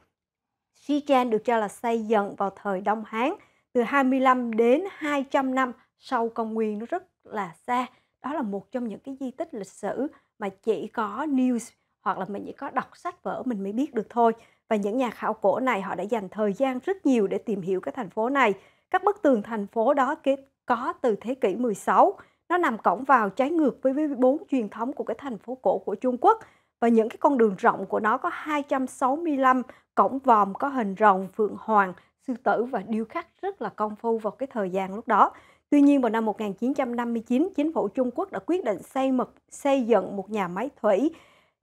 Xi'an được cho là xây dựng vào thời Đông Hán từ 25 đến 200 năm sau công nguyên nó rất là xa đó là một trong những cái di tích lịch sử mà chỉ có news hoặc là mình chỉ có đọc sách vở mình mới biết được thôi và những nhà khảo cổ này họ đã dành thời gian rất nhiều để tìm hiểu cái thành phố này các bức tường thành phố đó có từ thế kỷ 16 nó nằm cổng vào trái ngược với bốn truyền thống của cái thành phố cổ của Trung Quốc và những cái con đường rộng của nó có 265 cổng vòm có hình rồng, phượng hoàng, sư tử và điêu khắc rất là công phu vào cái thời gian lúc đó. Tuy nhiên, vào năm 1959, chính phủ Trung Quốc đã quyết định xây mực xây dựng một nhà máy thủy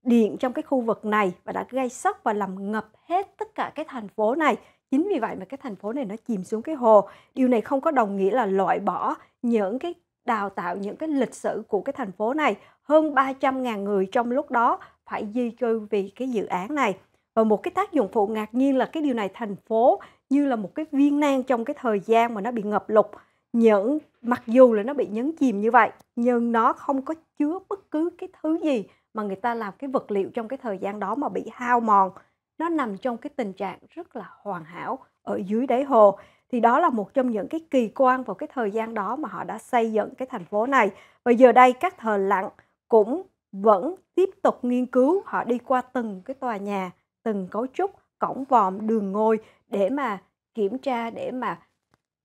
điện trong cái khu vực này và đã gây sốc và làm ngập hết tất cả cái thành phố này. Chính vì vậy mà cái thành phố này nó chìm xuống cái hồ. Điều này không có đồng nghĩa là loại bỏ những cái đào tạo những cái lịch sử của cái thành phố này. Hơn 300.000 người trong lúc đó phải di cư vì cái dự án này. Và một cái tác dụng phụ ngạc nhiên là cái điều này thành phố như là một cái viên nang trong cái thời gian mà nó bị ngập lụt những mặc dù là nó bị nhấn chìm như vậy nhưng nó không có chứa bất cứ cái thứ gì mà người ta làm cái vật liệu trong cái thời gian đó mà bị hao mòn nó nằm trong cái tình trạng rất là hoàn hảo ở dưới đáy hồ thì đó là một trong những cái kỳ quan vào cái thời gian đó mà họ đã xây dựng cái thành phố này và giờ đây các thợ lặn cũng vẫn tiếp tục nghiên cứu họ đi qua từng cái tòa nhà từng cấu trúc cổng vòm đường ngôi để mà kiểm tra để mà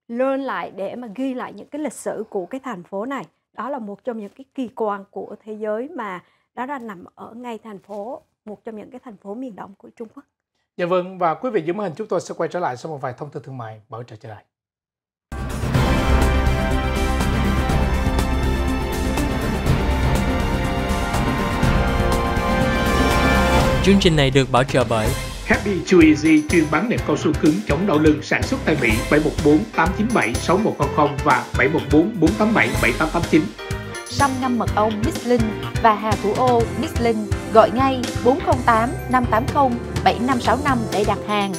lên lại để mà ghi lại những cái lịch sử của cái thành phố này đó là một trong những cái kỳ quan của thế giới mà đó là nằm ở ngay thành phố một trong những cái thành phố miền đông của Trung Quốc. Dạ vâng và quý vị giữ màn hình chúng tôi sẽ quay trở lại sau một vài thông tin thương mại bảo trợ trở lại. Chương trình này được bảo trợ bởi Happy Chewy chuyên bán nệm cao su cứng chống đau lưng sản xuất tại Mỹ 714 897 6100 và 714 487 7889. Sâm ngâm mật ong Miss Linh và Hà Thủ Ô Miss Linh gọi ngay 408 580 7565 để đặt hàng.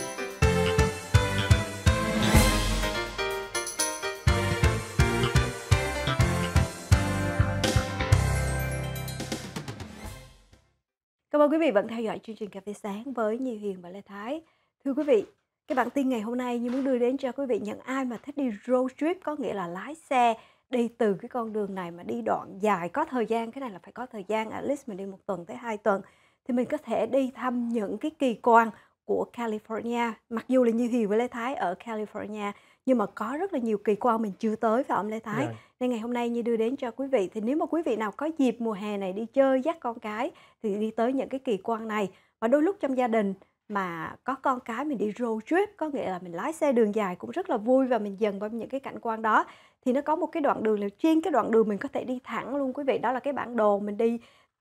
Cảm ơn quý vị vẫn theo dõi chương trình Cà phê sáng với Nhi Huyền và Lê Thái. Thưa quý vị, cái bản tin ngày hôm nay như muốn đưa đến cho quý vị những ai mà thích đi road trip có nghĩa là lái xe đi từ cái con đường này mà đi đoạn dài có thời gian cái này là phải có thời gian at least mình đi một tuần tới hai tuần thì mình có thể đi thăm những cái kỳ quan của California mặc dù là như Huyền với Lê Thái ở California nhưng mà có rất là nhiều kỳ quan mình chưa tới phải ông Lê Thái yeah. Dạ. Nên ngày hôm nay Nhi đưa đến cho quý vị thì nếu mà quý vị nào có dịp mùa hè này đi chơi dắt con cái thì đi tới những cái kỳ quan này và đôi lúc trong gia đình mà có con cái mình đi road trip có nghĩa là mình lái xe đường dài cũng rất là vui và mình dần vào những cái cảnh quan đó thì nó có một cái đoạn đường là chuyên cái đoạn đường mình có thể đi thẳng luôn quý vị đó là cái bản đồ mình đi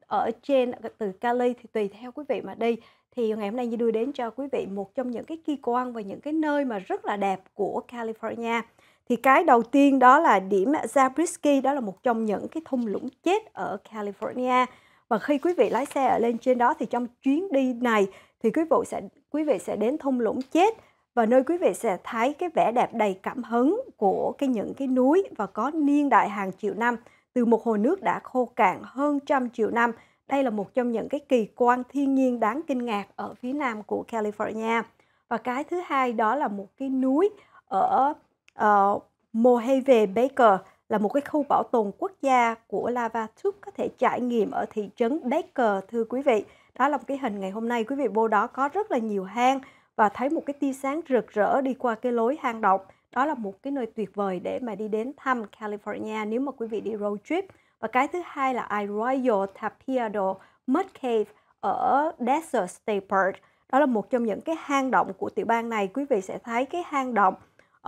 ở trên từ Cali thì tùy theo quý vị mà đi thì ngày hôm nay như đưa đến cho quý vị một trong những cái kỳ quan và những cái nơi mà rất là đẹp của California thì cái đầu tiên đó là điểm Zabriskie đó là một trong những cái thung lũng chết ở California và khi quý vị lái xe ở lên trên đó thì trong chuyến đi này thì quý vị sẽ quý vị sẽ đến thung lũng chết và nơi quý vị sẽ thấy cái vẻ đẹp đầy cảm hứng của cái những cái núi và có niên đại hàng triệu năm từ một hồ nước đã khô cạn hơn trăm triệu năm. Đây là một trong những cái kỳ quan thiên nhiên đáng kinh ngạc ở phía nam của California. Và cái thứ hai đó là một cái núi ở uh, ờ, Mojave Baker là một cái khu bảo tồn quốc gia của lava tube có thể trải nghiệm ở thị trấn Baker thưa quý vị. Đó là một cái hình ngày hôm nay quý vị vô đó có rất là nhiều hang và thấy một cái tia sáng rực rỡ đi qua cái lối hang động. Đó là một cái nơi tuyệt vời để mà đi đến thăm California nếu mà quý vị đi road trip. Và cái thứ hai là Arroyo Tapiado Mud Cave ở Desert State Park. Đó là một trong những cái hang động của tiểu bang này. Quý vị sẽ thấy cái hang động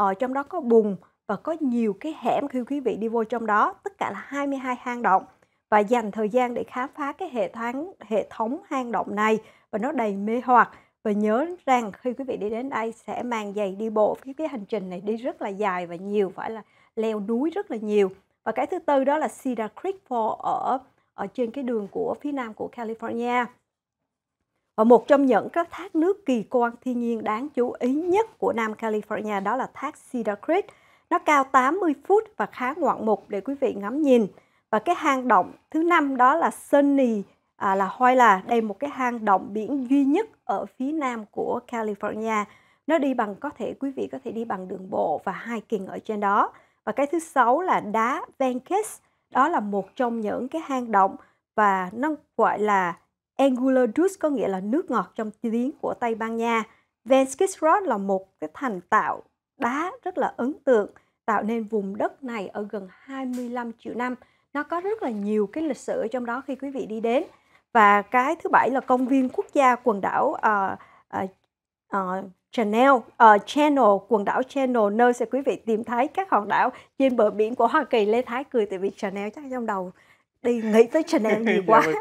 ở ờ, trong đó có bùn và có nhiều cái hẻm khi quý vị đi vô trong đó tất cả là 22 hang động và dành thời gian để khám phá cái hệ thống hệ thống hang động này và nó đầy mê hoặc và nhớ rằng khi quý vị đi đến đây sẽ mang giày đi bộ cái cái hành trình này đi rất là dài và nhiều phải là leo núi rất là nhiều và cái thứ tư đó là Cedar Creek Fall ở ở trên cái đường của phía nam của California và một trong những các thác nước kỳ quan thiên nhiên đáng chú ý nhất của Nam California đó là thác Cedar Creek. Nó cao 80 phút và khá ngoạn mục để quý vị ngắm nhìn. Và cái hang động thứ năm đó là Sunny à, là Hoy là đây một cái hang động biển duy nhất ở phía nam của California. Nó đi bằng có thể quý vị có thể đi bằng đường bộ và hai hiking ở trên đó. Và cái thứ sáu là đá Venkis, đó là một trong những cái hang động và nó gọi là Angular Juice có nghĩa là nước ngọt trong tiếng của Tây Ban Nha. Van Skisrod là một cái thành tạo đá rất là ấn tượng tạo nên vùng đất này ở gần 25 triệu năm. Nó có rất là nhiều cái lịch sử ở trong đó khi quý vị đi đến. Và cái thứ bảy là công viên quốc gia quần đảo uh, uh, uh, Channel, uh, Channel, quần đảo Channel nơi sẽ quý vị tìm thấy các hòn đảo trên bờ biển của Hoa Kỳ. Lê Thái cười tại vì Channel chắc trong đầu đi nghĩ tới channel nhiều dạ quá vâng.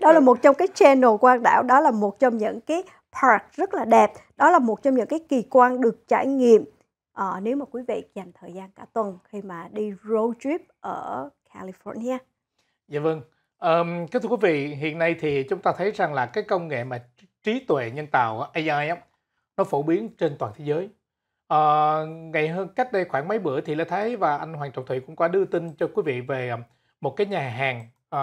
đó là dạ. một trong cái channel quang đảo đó là một trong những cái park rất là đẹp đó là một trong những cái kỳ quan được trải nghiệm ờ, nếu mà quý vị dành thời gian cả tuần khi mà đi road trip ở California dạ vâng um, kính thưa quý vị hiện nay thì chúng ta thấy rằng là cái công nghệ mà trí tuệ nhân tạo AI á, nó phổ biến trên toàn thế giới uh, ngày hơn cách đây khoảng mấy bữa thì Lê Thái và anh Hoàng Trọng Thủy cũng có đưa tin cho quý vị về một cái nhà hàng uh,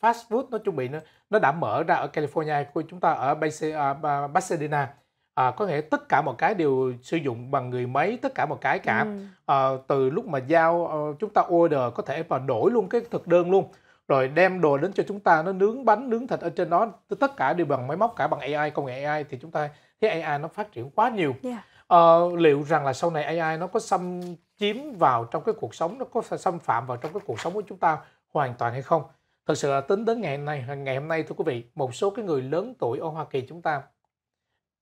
fast, food nó chuẩn bị nó nó đã mở ra ở California của chúng ta ở ờ, Pasadena à, có nghĩa tất cả một cái đều sử dụng bằng người máy tất cả một cái cả ừ. à, từ lúc mà giao à, chúng ta order có thể và đổi luôn cái thực đơn luôn rồi đem đồ đến cho chúng ta nó nướng bánh nướng thịt ở trên đó tất cả đều bằng máy móc cả bằng AI công nghệ AI thì chúng ta thấy AI nó phát triển quá nhiều yeah. à, liệu rằng là sau này AI nó có xâm chiếm vào trong cái cuộc sống nó có xâm phạm vào trong cái cuộc sống của chúng ta hoàn toàn hay không thật sự là tính đến ngày nay ngày hôm nay thưa quý vị một số cái người lớn tuổi ở Hoa Kỳ chúng ta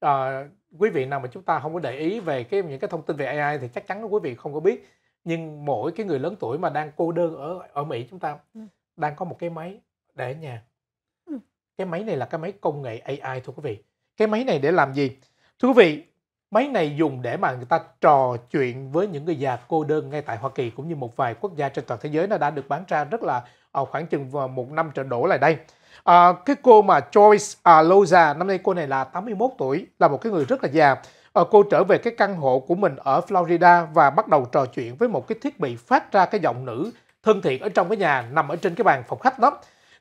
à, quý vị nào mà chúng ta không có để ý về cái những cái thông tin về AI thì chắc chắn quý vị không có biết nhưng mỗi cái người lớn tuổi mà đang cô đơn ở ở Mỹ chúng ta ừ. đang có một cái máy để ở nhà ừ. cái máy này là cái máy công nghệ AI thưa quý vị cái máy này để làm gì thưa quý vị Máy này dùng để mà người ta trò chuyện với những người già cô đơn ngay tại Hoa Kỳ cũng như một vài quốc gia trên toàn thế giới nó đã được bán ra rất là ở ờ, khoảng chừng một năm trở đổ lại đây. À, cái cô mà Joyce à, Loza, năm nay cô này là 81 tuổi, là một cái người rất là già. À, cô trở về cái căn hộ của mình ở Florida và bắt đầu trò chuyện với một cái thiết bị phát ra cái giọng nữ thân thiện ở trong cái nhà nằm ở trên cái bàn phòng khách đó.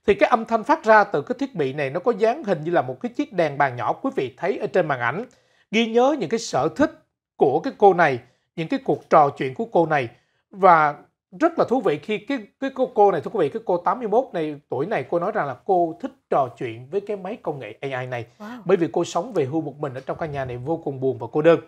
Thì cái âm thanh phát ra từ cái thiết bị này nó có dáng hình như là một cái chiếc đèn bàn nhỏ quý vị thấy ở trên màn ảnh ghi nhớ những cái sở thích của cái cô này những cái cuộc trò chuyện của cô này và rất là thú vị khi cái cái cô cô này thưa quý vị cái cô 81 này tuổi này cô nói rằng là cô thích trò chuyện với cái máy công nghệ AI này wow. bởi vì cô sống về hưu một mình ở trong căn nhà này vô cùng buồn và cô đơn.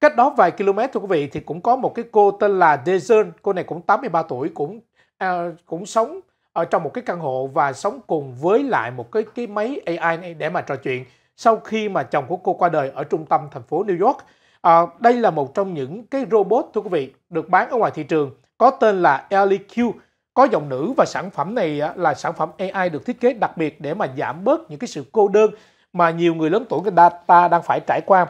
Cách đó vài km thưa quý vị thì cũng có một cái cô tên là Dejern, cô này cũng 83 tuổi cũng à, cũng sống ở trong một cái căn hộ và sống cùng với lại một cái cái máy AI này để mà trò chuyện sau khi mà chồng của cô qua đời ở trung tâm thành phố New York. À, đây là một trong những cái robot thưa quý vị được bán ở ngoài thị trường có tên là LEQ có giọng nữ và sản phẩm này là sản phẩm AI được thiết kế đặc biệt để mà giảm bớt những cái sự cô đơn mà nhiều người lớn tuổi người ta đang phải trải qua.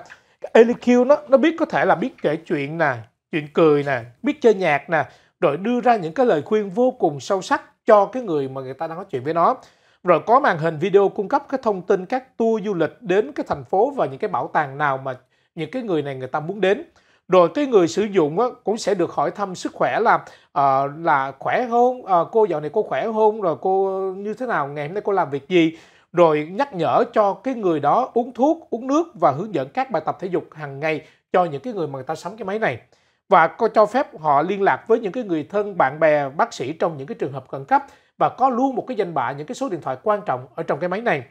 LEQ nó nó biết có thể là biết kể chuyện nè, chuyện cười nè, biết chơi nhạc nè, rồi đưa ra những cái lời khuyên vô cùng sâu sắc cho cái người mà người ta đang nói chuyện với nó rồi có màn hình video cung cấp cái thông tin các tour du lịch đến cái thành phố và những cái bảo tàng nào mà những cái người này người ta muốn đến rồi cái người sử dụng á, cũng sẽ được hỏi thăm sức khỏe là uh, là khỏe không uh, cô dạo này cô khỏe không rồi cô như thế nào ngày hôm nay cô làm việc gì rồi nhắc nhở cho cái người đó uống thuốc uống nước và hướng dẫn các bài tập thể dục hàng ngày cho những cái người mà người ta sắm cái máy này và có cho phép họ liên lạc với những cái người thân bạn bè bác sĩ trong những cái trường hợp khẩn cấp và có luôn một cái danh bạ những cái số điện thoại quan trọng ở trong cái máy này.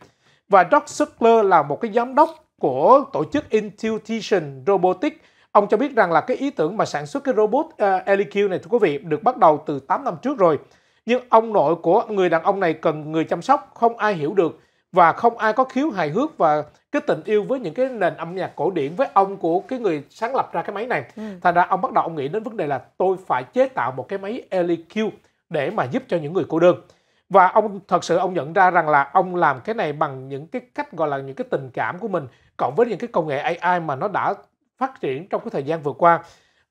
Và Doc Suckler là một cái giám đốc của tổ chức Intuition Robotics. Ông cho biết rằng là cái ý tưởng mà sản xuất cái robot uh, ờ, LQ e này thưa quý vị được bắt đầu từ 8 năm trước rồi. Nhưng ông nội của người đàn ông này cần người chăm sóc, không ai hiểu được và không ai có khiếu hài hước và cái tình yêu với những cái nền âm nhạc cổ điển với ông của cái người sáng lập ra cái máy này. Ừ. Thành ra ông bắt đầu ông nghĩ đến vấn đề là tôi phải chế tạo một cái máy LQ e để mà giúp cho những người cô đơn và ông thật sự ông nhận ra rằng là ông làm cái này bằng những cái cách gọi là những cái tình cảm của mình cộng với những cái công nghệ AI mà nó đã phát triển trong cái thời gian vừa qua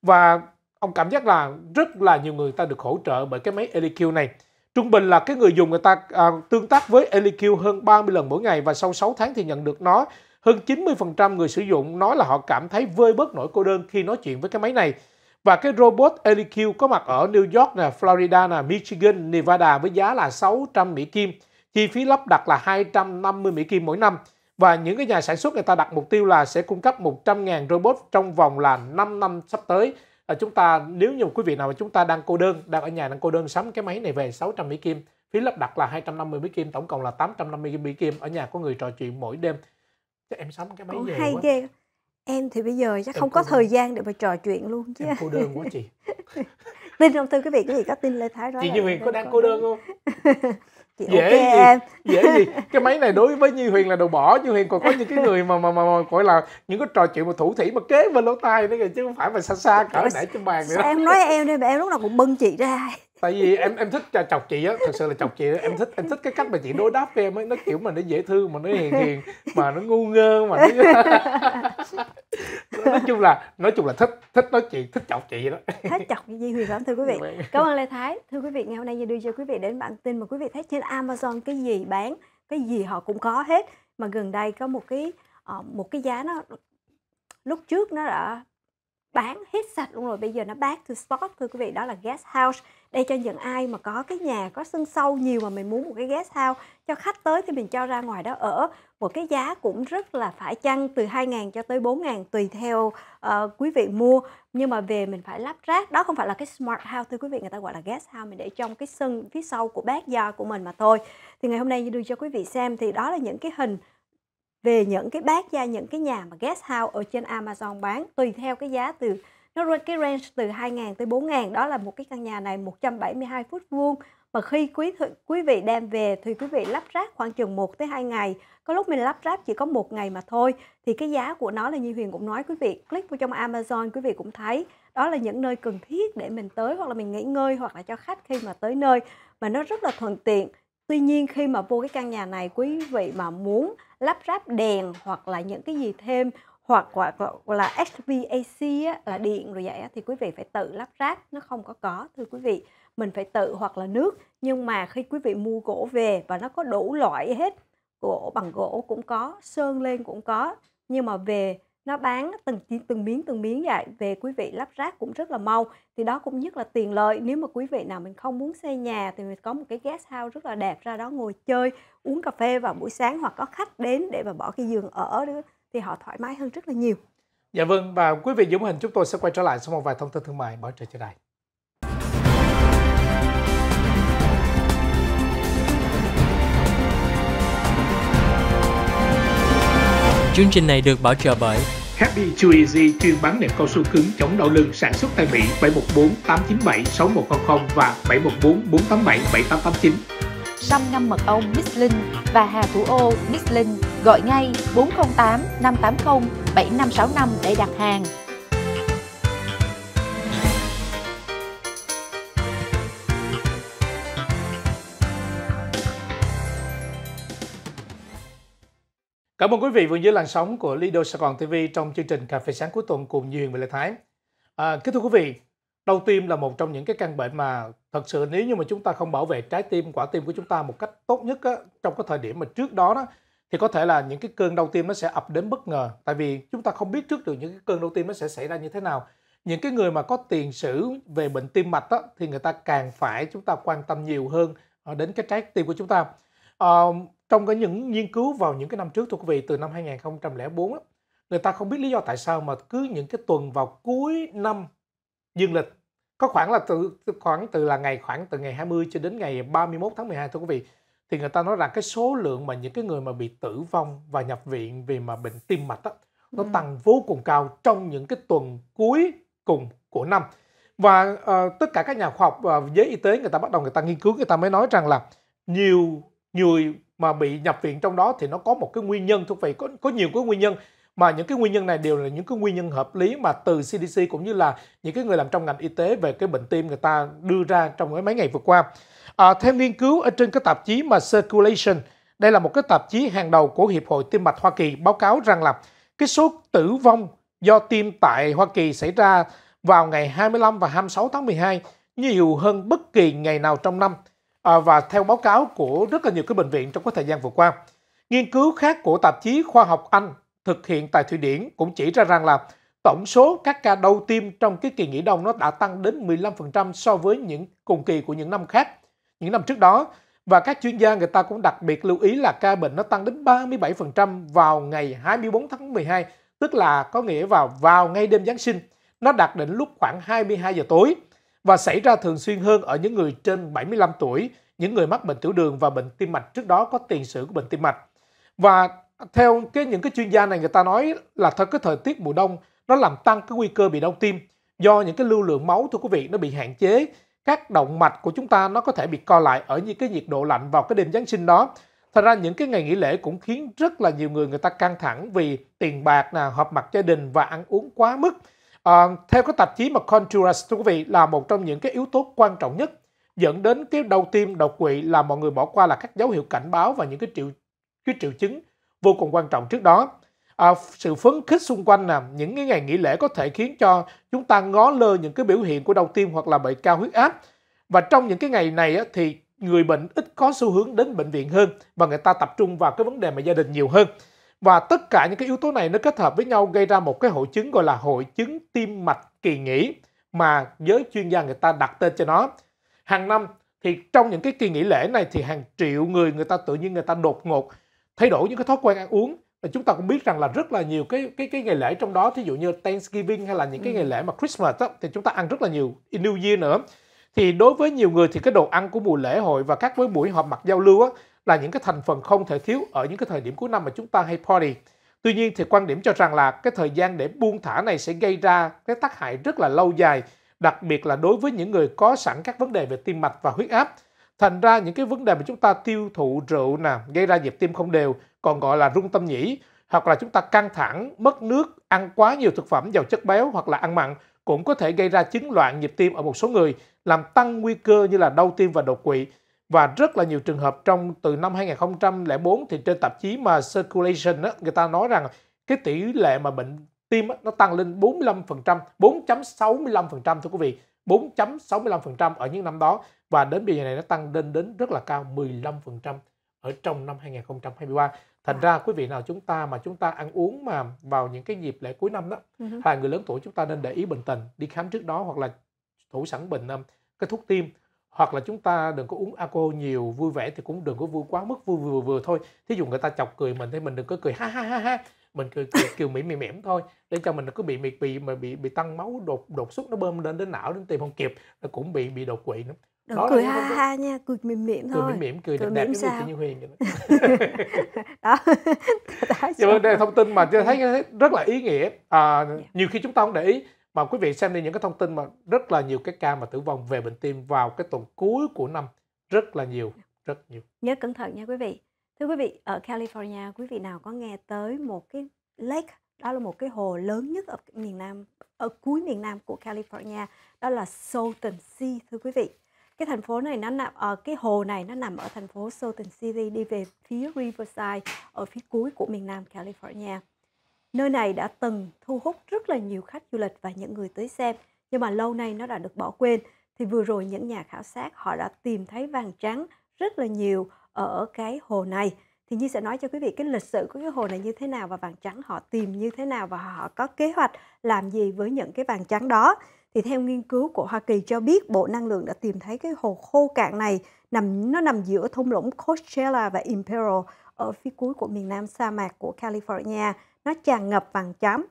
và ông cảm giác là rất là nhiều người ta được hỗ trợ bởi cái máy EliQ này trung bình là cái người dùng người ta à, tương tác với EliQ hơn 30 lần mỗi ngày và sau 6 tháng thì nhận được nó hơn 90% người sử dụng nói là họ cảm thấy vơi bớt nỗi cô đơn khi nói chuyện với cái máy này và cái robot LQ e có mặt ở New York, nè, Florida, nè, Michigan, Nevada với giá là 600 Mỹ Kim. Chi phí lắp đặt là 250 Mỹ Kim mỗi năm. Và những cái nhà sản xuất người ta đặt mục tiêu là sẽ cung cấp 100.000 robot trong vòng là 5 năm sắp tới. À, chúng ta nếu như quý vị nào mà chúng ta đang cô đơn, đang ở nhà đang cô đơn sắm cái máy này về 600 Mỹ Kim, phí lắp đặt là 250 Mỹ Kim, tổng cộng là 850 Mỹ Kim, ở nhà có người trò chuyện mỗi đêm. Chắc em sắm cái máy Ủa, về quá. Ghê em thì bây giờ chắc em không có đơn. thời gian để mà trò chuyện luôn chứ em cô đơn quá chị tin không thưa quý vị quý vị có tin lê thái đó chị như huyền có đang cô đơn không chị dễ okay, gì em. dễ gì cái máy này đối với như huyền là đồ bỏ như huyền còn có những cái người mà mà mà, gọi là những cái trò chuyện mà thủ thủy mà kế bên lỗ tai nữa kìa chứ không phải mà xa xa cỡ nãy trên bàn nữa em nói em đi mà em lúc nào cũng bưng chị ra tại vì em em thích chọc chị á thật sự là chọc chị á. em thích em thích cái cách mà chị đối đáp với em ấy nó kiểu mà nó dễ thương mà nó hiền hiền mà nó ngu ngơ mà nó... nói chung là nói chung là thích thích nói chuyện thích chọc chị đó thích chọc gì Huyền lắm thưa quý vị dạ vâng. cảm ơn Lê Thái thưa quý vị ngày hôm nay Di đưa cho quý vị đến bản tin mà quý vị thấy trên Amazon cái gì bán cái gì họ cũng có hết mà gần đây có một cái ờ, một cái giá nó lúc trước nó đã bán hết sạch luôn rồi bây giờ nó back to spot thưa quý vị đó là guest house đây cho những ai mà có cái nhà có sân sâu nhiều mà mình muốn một cái guest house cho khách tới thì mình cho ra ngoài đó ở một cái giá cũng rất là phải chăng từ 2.000 cho tới 4.000 tùy theo uh, quý vị mua nhưng mà về mình phải lắp rác đó không phải là cái smart house thưa quý vị người ta gọi là guest house mình để trong cái sân phía sau của backyard của mình mà thôi thì ngày hôm nay như đưa cho quý vị xem thì đó là những cái hình về những cái bát gia những cái nhà mà guest house ở trên Amazon bán tùy theo cái giá từ nó cái range từ 2.000 tới 4.000 đó là một cái căn nhà này 172 phút vuông mà khi quý quý vị đem về thì quý vị lắp ráp khoảng chừng 1 tới 2 ngày có lúc mình lắp ráp chỉ có một ngày mà thôi thì cái giá của nó là như Huyền cũng nói quý vị click vào trong Amazon quý vị cũng thấy đó là những nơi cần thiết để mình tới hoặc là mình nghỉ ngơi hoặc là cho khách khi mà tới nơi mà nó rất là thuận tiện tuy nhiên khi mà vô cái căn nhà này quý vị mà muốn lắp ráp đèn hoặc là những cái gì thêm hoặc là, hoặc là HVAC á, là điện rồi vậy á, thì quý vị phải tự lắp ráp nó không có có thưa quý vị mình phải tự hoặc là nước nhưng mà khi quý vị mua gỗ về và nó có đủ loại hết gỗ bằng gỗ cũng có sơn lên cũng có nhưng mà về nó bán từng từng miếng từng miếng vậy về quý vị lắp ráp cũng rất là mau thì đó cũng nhất là tiền lợi nếu mà quý vị nào mình không muốn xây nhà thì mình có một cái guest house rất là đẹp ra đó ngồi chơi uống cà phê vào buổi sáng hoặc có khách đến để mà bỏ cái giường ở nữa thì họ thoải mái hơn rất là nhiều dạ vâng và quý vị Dũng Hình chúng tôi sẽ quay trở lại sau một vài thông tin thương mại bỏ trời trở lại Chương trình này được bảo trợ bởi Happy Too Easy chuyên bán nệm cao su cứng chống đau lưng sản xuất tại Mỹ 714 897 6100 và 714 487 7889. Sâm ngâm mật ong Miss Linh và Hà Thủ Ô Miss Linh gọi ngay 408 580 7565 để đặt hàng. Cảm ơn quý vị vừa dưới làn sóng của Lido Sài Gòn TV trong chương trình Cà phê sáng cuối tuần cùng Duyên và Lê Thái. À, kính thưa quý vị, đau tim là một trong những cái căn bệnh mà thật sự nếu như mà chúng ta không bảo vệ trái tim, quả tim của chúng ta một cách tốt nhất á, trong cái thời điểm mà trước đó đó thì có thể là những cái cơn đau tim nó sẽ ập đến bất ngờ tại vì chúng ta không biết trước được những cái cơn đau tim nó sẽ xảy ra như thế nào. Những cái người mà có tiền sử về bệnh tim mạch á, thì người ta càng phải chúng ta quan tâm nhiều hơn ờ, đến cái trái tim của chúng ta. À, trong cái những nghiên cứu vào những cái năm trước thưa quý vị từ năm 2004 á, người ta không biết lý do tại sao mà cứ những cái tuần vào cuối năm dương lịch có khoảng là từ khoảng từ là ngày khoảng từ ngày 20 cho đến ngày 31 tháng 12 thưa quý vị thì người ta nói rằng cái số lượng mà những cái người mà bị tử vong và nhập viện vì mà bệnh tim mạch đó, nó ừ. tăng vô cùng cao trong những cái tuần cuối cùng của năm và uh, tất cả các nhà khoa học và ờ, uh, giới y tế người ta bắt đầu người ta nghiên cứu người ta mới nói rằng là nhiều người mà bị nhập viện trong đó thì nó có một cái nguyên nhân thưa quý vị có có nhiều cái nguyên nhân mà những cái nguyên nhân này đều là những cái nguyên nhân hợp lý mà từ CDC cũng như là những cái người làm trong ngành y tế về cái bệnh tim người ta đưa ra trong mấy ngày vừa qua. À, theo nghiên cứu ở trên cái tạp chí mà Circulation, đây là một cái tạp chí hàng đầu của Hiệp hội Tim mạch Hoa Kỳ báo cáo rằng là cái số tử vong do tim tại Hoa Kỳ xảy ra vào ngày 25 và 26 tháng 12 nhiều hơn bất kỳ ngày nào trong năm à, và theo báo cáo của rất là nhiều cái bệnh viện trong cái thời gian vừa qua. Nghiên cứu khác của tạp chí khoa học Anh thực hiện tại Thụy Điển cũng chỉ ra rằng là tổng số các ca đau tim trong cái kỳ nghỉ đông nó đã tăng đến 15% so với những cùng kỳ của những năm khác, những năm trước đó. Và các chuyên gia người ta cũng đặc biệt lưu ý là ca bệnh nó tăng đến 37% vào ngày 24 tháng 12, tức là có nghĩa vào vào ngay đêm Giáng sinh. Nó đạt đỉnh lúc khoảng 22 giờ tối và xảy ra thường xuyên hơn ở những người trên 75 tuổi, những người mắc bệnh tiểu đường và bệnh tim mạch trước đó có tiền sử của bệnh tim mạch. Và theo cái những cái chuyên gia này người ta nói là theo cái thời tiết mùa đông nó làm tăng cái nguy cơ bị đau tim do những cái lưu lượng máu thưa quý vị nó bị hạn chế các động mạch của chúng ta nó có thể bị co lại ở những cái nhiệt độ lạnh vào cái đêm Giáng sinh đó. Thật ra những cái ngày nghỉ lễ cũng khiến rất là nhiều người người ta căng thẳng vì tiền bạc, nè họp mặt gia đình và ăn uống quá mức. À, theo cái tạp chí mà Honduras thưa quý vị là một trong những cái yếu tố quan trọng nhất dẫn đến cái đau tim đột quỵ là mọi người bỏ qua là các dấu hiệu cảnh báo và những cái triệu cái triệu chứng vô cùng quan trọng trước đó. À, sự phấn khích xung quanh nè, những cái ngày nghỉ lễ có thể khiến cho chúng ta ngó lơ những cái biểu hiện của đau tim hoặc là bệnh cao huyết áp. Và trong những cái ngày này á, thì người bệnh ít có xu hướng đến bệnh viện hơn và người ta tập trung vào cái vấn đề mà gia đình nhiều hơn. Và tất cả những cái yếu tố này nó kết hợp với nhau gây ra một cái hội chứng gọi là hội chứng tim mạch kỳ nghỉ mà giới chuyên gia người ta đặt tên cho nó. Hàng năm thì trong những cái kỳ nghỉ lễ này thì hàng triệu người người ta tự nhiên người ta đột ngột thay đổi những cái thói quen ăn uống và chúng ta cũng biết rằng là rất là nhiều cái cái cái ngày lễ trong đó thí dụ như Thanksgiving hay là những cái ngày ừ. lễ mà Christmas đó, thì chúng ta ăn rất là nhiều New Year nữa thì đối với nhiều người thì cái đồ ăn của mùa lễ hội và các với buổi họp mặt giao lưu á, là những cái thành phần không thể thiếu ở những cái thời điểm cuối năm mà chúng ta hay party. Tuy nhiên thì quan điểm cho rằng là cái thời gian để buông thả này sẽ gây ra cái tác hại rất là lâu dài, đặc biệt là đối với những người có sẵn các vấn đề về tim mạch và huyết áp. Thành ra những cái vấn đề mà chúng ta tiêu thụ rượu nè, gây ra nhịp tim không đều, còn gọi là rung tâm nhĩ, hoặc là chúng ta căng thẳng, mất nước, ăn quá nhiều thực phẩm giàu chất béo hoặc là ăn mặn cũng có thể gây ra chứng loạn nhịp tim ở một số người, làm tăng nguy cơ như là đau tim và đột quỵ và rất là nhiều trường hợp trong từ năm 2004 thì trên tạp chí mà Circulation á, người ta nói rằng cái tỷ lệ mà bệnh tim á, nó tăng lên 45%, 4.65% thưa quý vị, 4.65% ở những năm đó và đến bây giờ này nó tăng lên đến rất là cao 15% ở trong năm 2023. Thành ra quý vị nào chúng ta mà chúng ta ăn uống mà vào những cái dịp lễ cuối năm đó, uh hay là người lớn tuổi chúng ta nên để ý bệnh tình, đi khám trước đó hoặc là thủ sẵn bệnh cái thuốc tim hoặc là chúng ta đừng có uống alcohol nhiều vui vẻ thì cũng đừng có vui quá mức vui vừa vừa thôi thí dụ người ta chọc cười mình thì mình đừng có cười ha ha ha ha mình cười, cười kiểu mỉm mỉm mỉm thôi để cho mình cứ bị bị bị mà bị bị tăng máu đột đột xuất nó bơm lên đến não đến tìm không kịp nó cũng bị bị đột quỵ nữa đừng đó cười ha ha, ha nha cười mỉm mỉm thôi cười mỉm mỉm cười, cười đẹp đẹp sao như Huyền vậy đó, đó. đó. Dạ vâng, đây là thông tin mà tôi dạ. thấy rất là ý nghĩa à, dạ. nhiều khi chúng ta không để ý mà quý vị xem đi những cái thông tin mà rất là nhiều cái ca mà tử vong về bệnh tim vào cái tuần cuối của năm rất là nhiều rất nhiều nhớ cẩn thận nha quý vị thưa quý vị ở California quý vị nào có nghe tới một cái lake đó là một cái hồ lớn nhất ở miền Nam ở cuối miền Nam của California đó là Salton Sea thưa quý vị cái thành phố này nó nằm ở ờ, cái hồ này nó nằm ở thành phố Salton City đi về phía Riverside ở phía cuối của miền Nam California Nơi này đã từng thu hút rất là nhiều khách du lịch và những người tới xem, nhưng mà lâu nay nó đã được bỏ quên. Thì vừa rồi những nhà khảo sát họ đã tìm thấy vàng trắng rất là nhiều ở cái hồ này. Thì Nhi sẽ nói cho quý vị cái lịch sử của cái hồ này như thế nào và vàng trắng họ tìm như thế nào và họ có kế hoạch làm gì với những cái vàng trắng đó. Thì theo nghiên cứu của Hoa Kỳ cho biết Bộ Năng lượng đã tìm thấy cái hồ khô cạn này nằm nó nằm giữa thung lũng Coachella và Imperial ở phía cuối của miền nam sa mạc của California nó tràn ngập vàng chám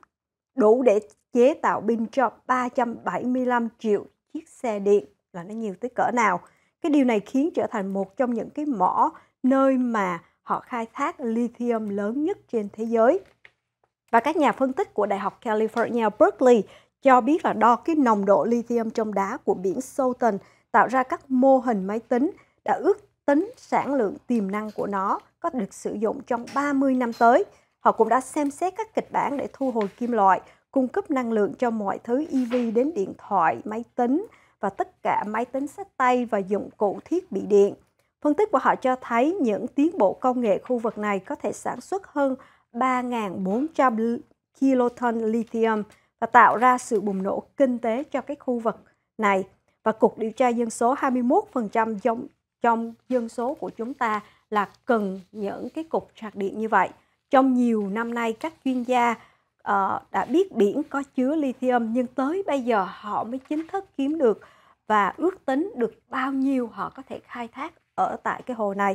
đủ để chế tạo pin cho 375 triệu chiếc xe điện là nó nhiều tới cỡ nào. Cái điều này khiến trở thành một trong những cái mỏ nơi mà họ khai thác lithium lớn nhất trên thế giới. Và các nhà phân tích của Đại học California Berkeley cho biết là đo cái nồng độ lithium trong đá của biển Sultan tạo ra các mô hình máy tính đã ước tính sản lượng tiềm năng của nó có được sử dụng trong 30 năm tới. Họ cũng đã xem xét các kịch bản để thu hồi kim loại, cung cấp năng lượng cho mọi thứ EV đến điện thoại, máy tính và tất cả máy tính sách tay và dụng cụ thiết bị điện. Phân tích của họ cho thấy những tiến bộ công nghệ khu vực này có thể sản xuất hơn 3.400 kiloton lithium và tạo ra sự bùng nổ kinh tế cho cái khu vực này. Và Cục Điều tra Dân số 21% trong, trong dân số của chúng ta là cần những cái cục sạc điện như vậy. Trong nhiều năm nay các chuyên gia uh, đã biết biển có chứa lithium nhưng tới bây giờ họ mới chính thức kiếm được và ước tính được bao nhiêu họ có thể khai thác ở tại cái hồ này.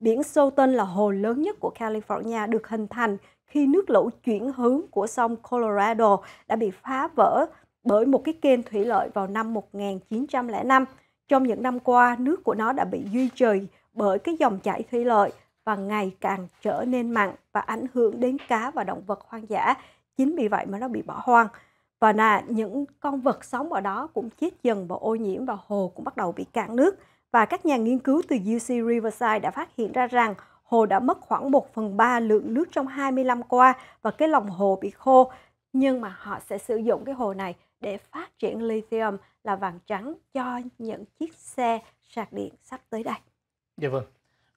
Biển Southern là hồ lớn nhất của California được hình thành khi nước lũ chuyển hướng của sông Colorado đã bị phá vỡ bởi một cái kênh thủy lợi vào năm 1905. Trong những năm qua, nước của nó đã bị duy trì bởi cái dòng chảy thủy lợi và ngày càng trở nên mặn và ảnh hưởng đến cá và động vật hoang dã. Chính vì vậy mà nó bị bỏ hoang. Và là những con vật sống ở đó cũng chết dần và ô nhiễm và hồ cũng bắt đầu bị cạn nước. Và các nhà nghiên cứu từ UC Riverside đã phát hiện ra rằng hồ đã mất khoảng 1 phần 3 lượng nước trong 20 năm qua và cái lòng hồ bị khô. Nhưng mà họ sẽ sử dụng cái hồ này để phát triển lithium là vàng trắng cho những chiếc xe sạc điện sắp tới đây. Dạ vâng.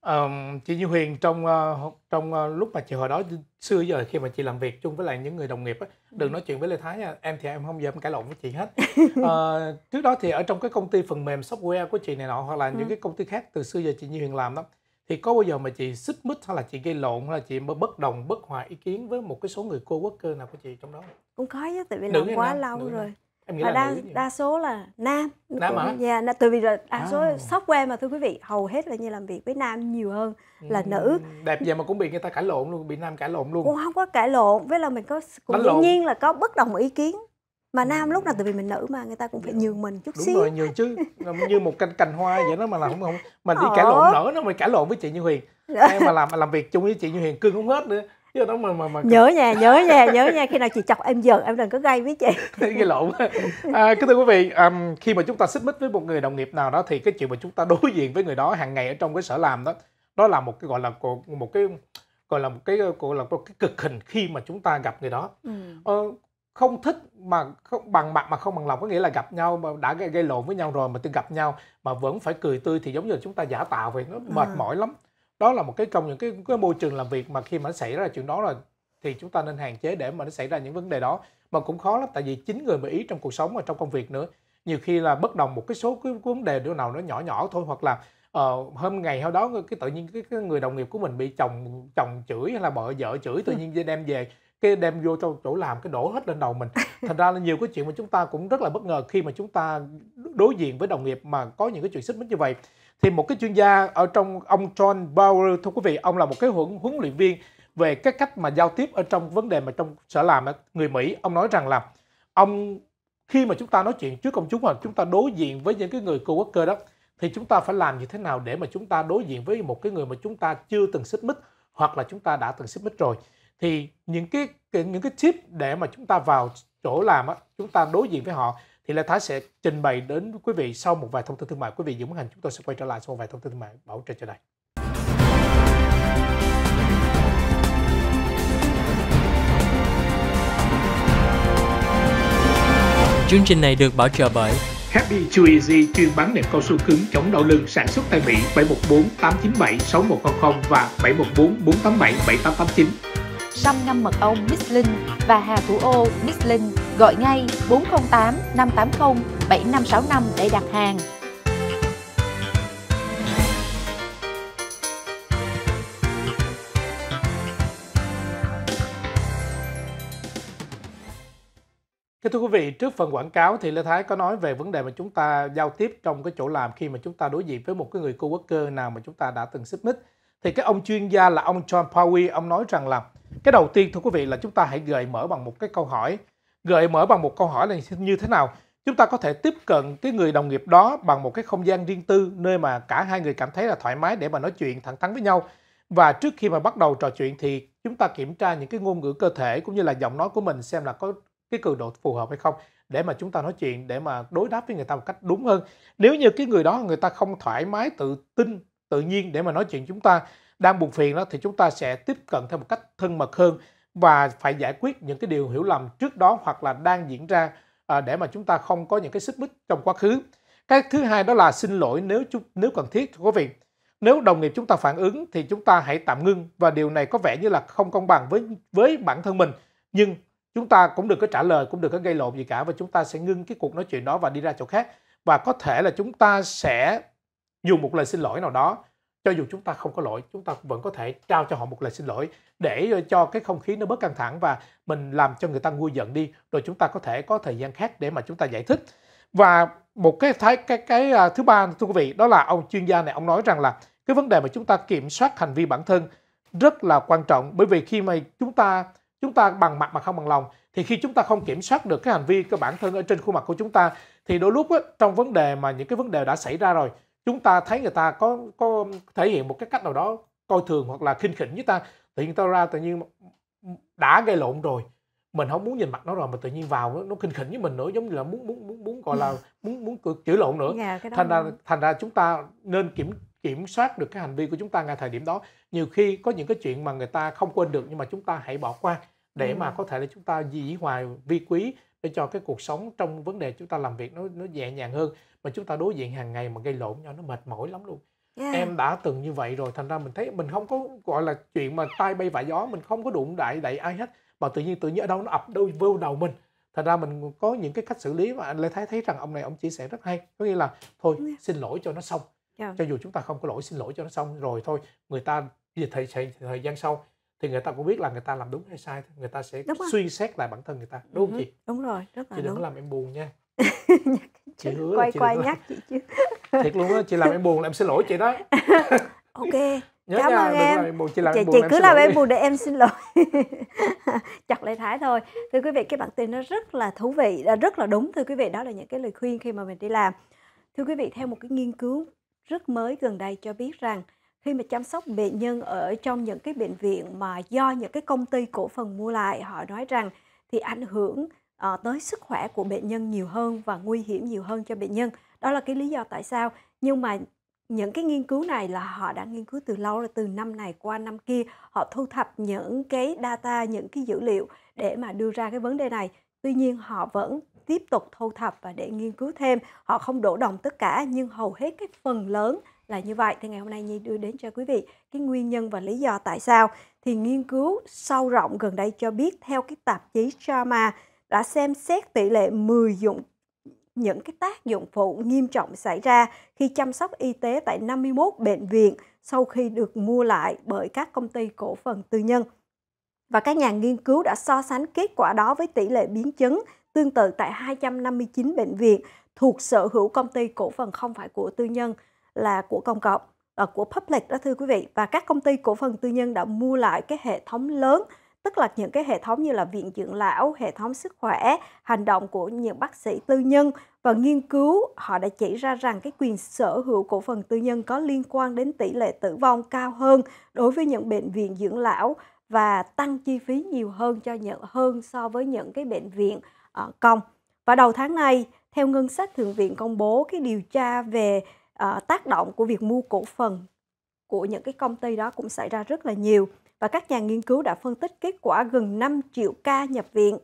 Um, chị Như Huyền trong uh, trong uh, lúc mà chị hồi đó xưa giờ khi mà chị làm việc chung với lại những người đồng nghiệp á, đừng ừ. nói chuyện với Lê Thái nha. em thì em không giờ em cãi lộn với chị hết. Uh, trước đó thì ở trong cái công ty phần mềm software của chị này nọ hoặc là những ừ. cái công ty khác từ xưa giờ chị Như Huyền làm đó thì có bao giờ mà chị xích mích hay là chị gây lộn hay là chị bất đồng bất hòa ý kiến với một cái số người cô quốc cơ nào của chị trong đó cũng có chứ tại vì làm quá nam, lâu rồi nam em nghĩ và là đa nữ đa số là nam nam hả? Dạ, yeah, tại vì là đa số oh. software mà thưa quý vị hầu hết là như làm việc với nam nhiều hơn là nữ. Đẹp vậy mà cũng bị người ta cãi lộn luôn, bị nam cãi lộn luôn. Cũng không có cãi lộn, với là mình có cũng dĩ nhiên là có bất đồng ý kiến mà nam lúc nào tại vì mình nữ mà người ta cũng phải dạ. nhường mình chút đúng xíu đúng rồi nhường chứ như một cành cành hoa vậy đó mà là không không mình đi cãi lộn nở nó mình cãi lộn với chị như huyền dạ. em mà làm làm việc chung với chị như huyền cưng không hết nữa chứ đó mà mà mà nhớ nha nhớ nha nhớ nha khi nào chị chọc em giận em đừng có gây với chị gây lộn à, kính thưa quý vị um, khi mà chúng ta xích mích với một người đồng nghiệp nào đó thì cái chuyện mà chúng ta đối diện với người đó hàng ngày ở trong cái sở làm đó đó là một cái gọi là một cái gọi là một cái gọi là một cái cực hình khi mà chúng ta gặp người đó ừ. ờ, không thích mà không bằng mặt mà không bằng lòng có nghĩa là gặp nhau mà đã gây, gây lộn với nhau rồi mà tự gặp nhau mà vẫn phải cười tươi thì giống như là chúng ta giả tạo vậy nó mệt à. mỏi lắm đó là một cái trong những cái cái môi trường làm việc mà khi mà nó xảy ra chuyện đó là thì chúng ta nên hạn chế để mà nó xảy ra những vấn đề đó mà cũng khó lắm tại vì chính người mỹ ý trong cuộc sống và trong công việc nữa nhiều khi là bất đồng một cái số cái vấn đề điều nào nó nhỏ nhỏ thôi hoặc là uh, hôm ngày hôm đó cái tự nhiên cái, cái người đồng nghiệp của mình bị chồng chồng chửi hay là vợ vợ chửi tự nhiên đem về cái đem vô trong chỗ làm cái đổ hết lên đầu mình thành ra là nhiều cái chuyện mà chúng ta cũng rất là bất ngờ khi mà chúng ta đối diện với đồng nghiệp mà có những cái chuyện xích mích như vậy thì một cái chuyên gia ở trong ông John Bauer thưa quý vị ông là một cái huấn huấn luyện viên về cái cách mà giao tiếp ở trong vấn đề mà trong sở làm người Mỹ ông nói rằng là ông khi mà chúng ta nói chuyện trước công chúng hoặc chúng ta đối diện với những cái người cô quốc cơ đó thì chúng ta phải làm như thế nào để mà chúng ta đối diện với một cái người mà chúng ta chưa từng xích mích hoặc là chúng ta đã từng xích mích rồi thì những cái những cái tip để mà chúng ta vào chỗ làm á chúng ta đối diện với họ thì Lê Thái sẽ trình bày đến quý vị sau một vài thông tin thương mại. Quý vị giữ hành chúng tôi sẽ quay trở lại sau một vài thông tin thương mại bảo trợ cho đây. Chương trình này được bảo trợ bởi Happy Chew Easy chuyên bán nệm cao su cứng chống đau lưng sản xuất tại Mỹ 714 897 6100 và 714 487 7889 sâm ngâm mật ong Miss Linh và Hà Thủ Ô Miss Linh gọi ngay 408 580 7565 để đặt hàng. Thưa quý vị, trước phần quảng cáo thì Lê Thái có nói về vấn đề mà chúng ta giao tiếp trong cái chỗ làm khi mà chúng ta đối diện với một cái người coworker nào mà chúng ta đã từng xích mích. Thì cái ông chuyên gia là ông John Powey, ông nói rằng là cái đầu tiên thưa quý vị là chúng ta hãy gợi mở bằng một cái câu hỏi. Gợi mở bằng một câu hỏi là như thế nào? Chúng ta có thể tiếp cận cái người đồng nghiệp đó bằng một cái không gian riêng tư nơi mà cả hai người cảm thấy là thoải mái để mà nói chuyện thẳng thắn với nhau. Và trước khi mà bắt đầu trò chuyện thì chúng ta kiểm tra những cái ngôn ngữ cơ thể cũng như là giọng nói của mình xem là có cái cường độ phù hợp hay không để mà chúng ta nói chuyện để mà đối đáp với người ta một cách đúng hơn nếu như cái người đó người ta không thoải mái tự tin tự nhiên để mà nói chuyện chúng ta đang buồn phiền đó thì chúng ta sẽ tiếp cận theo một cách thân mật hơn và phải giải quyết những cái điều hiểu lầm trước đó hoặc là đang diễn ra à, để mà chúng ta không có những cái xích mích trong quá khứ. Cái thứ hai đó là xin lỗi nếu nếu cần thiết thưa quý vị. Nếu đồng nghiệp chúng ta phản ứng thì chúng ta hãy tạm ngưng và điều này có vẻ như là không công bằng với với bản thân mình nhưng chúng ta cũng đừng có trả lời cũng đừng có gây lộn gì cả và chúng ta sẽ ngưng cái cuộc nói chuyện đó và đi ra chỗ khác và có thể là chúng ta sẽ dùng một lời xin lỗi nào đó cho dù chúng ta không có lỗi chúng ta vẫn có thể trao cho họ một lời xin lỗi để ờ, cho cái không khí nó bớt căng thẳng và mình làm cho người ta nguôi giận đi rồi chúng ta có thể có thời gian khác để mà chúng ta giải thích và một cái thái cái cái, à, thứ ba thưa quý vị đó là ông chuyên gia này ông nói rằng là cái vấn đề mà chúng ta kiểm soát hành vi bản thân rất là quan trọng bởi vì khi mà chúng ta chúng ta bằng mặt mà không bằng lòng thì khi chúng ta không kiểm soát được cái hành vi của bản thân ở trên khuôn mặt của chúng ta thì đôi lúc á, trong vấn đề mà những cái vấn đề đã xảy ra rồi chúng ta thấy người ta có có thể hiện một cái cách nào đó coi thường hoặc là khinh khỉnh với ta tự nhiên ta ra tự nhiên đã gây lộn rồi mình không muốn nhìn mặt nó rồi mà tự nhiên vào nó, nó khinh khỉnh với mình nữa giống như là muốn muốn muốn, muốn gọi là muốn muốn chửi lộn nữa yeah, dạ, thành ra thành ra chúng ta nên kiểm kiểm soát được cái hành vi của chúng ta ngay thời điểm đó nhiều khi có những cái chuyện mà người ta không quên được nhưng mà chúng ta hãy bỏ qua để ừ. mà có thể là chúng ta dĩ hoài vi quý để cho cái cuộc sống trong vấn đề chúng ta làm việc nó nó nhẹ nhàng hơn mà chúng ta đối diện hàng ngày mà gây lộn nhau nó mệt mỏi lắm luôn yeah. em đã từng như vậy rồi thành ra mình thấy mình không có gọi là chuyện mà tay bay vạ gió mình không có đụng đại đại ai hết mà tự nhiên tự nhiên ở đâu nó ập đâu vô đầu mình thành ra mình có những cái cách xử lý mà anh lê thái thấy rằng ông này ông chia sẻ rất hay có nghĩa là thôi yeah. xin lỗi cho nó xong yeah. cho dù chúng ta không có lỗi xin lỗi cho nó xong rồi thôi người ta về thời, thời, thời gian sau thì người ta cũng biết là người ta làm đúng hay sai người ta sẽ suy xét lại bản thân người ta đúng không ừ chị đúng rồi rất là chị đừng đúng. có làm em buồn nha chị hứa quay chị quay nhắc chị chứ thiệt luôn á chị làm em buồn là em xin lỗi chị đó ok Nhớ cảm ơn em. chị, làm em buồn, chị cứ làm em buồn để em xin lỗi chặt lại thái thôi thưa quý vị cái bản tin nó rất là thú vị à, rất là đúng thưa quý vị đó là những cái lời khuyên khi mà mình đi làm thưa quý vị theo một cái nghiên cứu rất mới gần đây cho biết rằng khi mà chăm sóc bệnh nhân ở trong những cái bệnh viện mà do những cái công ty cổ phần mua lại họ nói rằng thì ảnh hưởng uh, tới sức khỏe của bệnh nhân nhiều hơn và nguy hiểm nhiều hơn cho bệnh nhân đó là cái lý do tại sao nhưng mà những cái nghiên cứu này là họ đã nghiên cứu từ lâu rồi từ năm này qua năm kia họ thu thập những cái data những cái dữ liệu để mà đưa ra cái vấn đề này tuy nhiên họ vẫn tiếp tục thu thập và để nghiên cứu thêm họ không đổ đồng tất cả nhưng hầu hết cái phần lớn là như vậy thì ngày hôm nay Nhi đưa đến cho quý vị cái nguyên nhân và lý do tại sao thì nghiên cứu sâu rộng gần đây cho biết theo cái tạp chí JAMA đã xem xét tỷ lệ 10 dụng những cái tác dụng phụ nghiêm trọng xảy ra khi chăm sóc y tế tại 51 bệnh viện sau khi được mua lại bởi các công ty cổ phần tư nhân. Và các nhà nghiên cứu đã so sánh kết quả đó với tỷ lệ biến chứng tương tự tại 259 bệnh viện thuộc sở hữu công ty cổ phần không phải của tư nhân là của công cộng là ờ, của public đó thưa quý vị và các công ty cổ phần tư nhân đã mua lại cái hệ thống lớn tức là những cái hệ thống như là viện dưỡng lão, hệ thống sức khỏe, hành động của những bác sĩ tư nhân và nghiên cứu họ đã chỉ ra rằng cái quyền sở hữu cổ phần tư nhân có liên quan đến tỷ lệ tử vong cao hơn đối với những bệnh viện dưỡng lão và tăng chi phí nhiều hơn cho những hơn so với những cái bệnh viện uh, công. Và đầu tháng này, theo ngân sách thượng viện công bố cái điều tra về uh, tác động của việc mua cổ phần của những cái công ty đó cũng xảy ra rất là nhiều và các nhà nghiên cứu đã phân tích kết quả gần 5 triệu ca nhập viện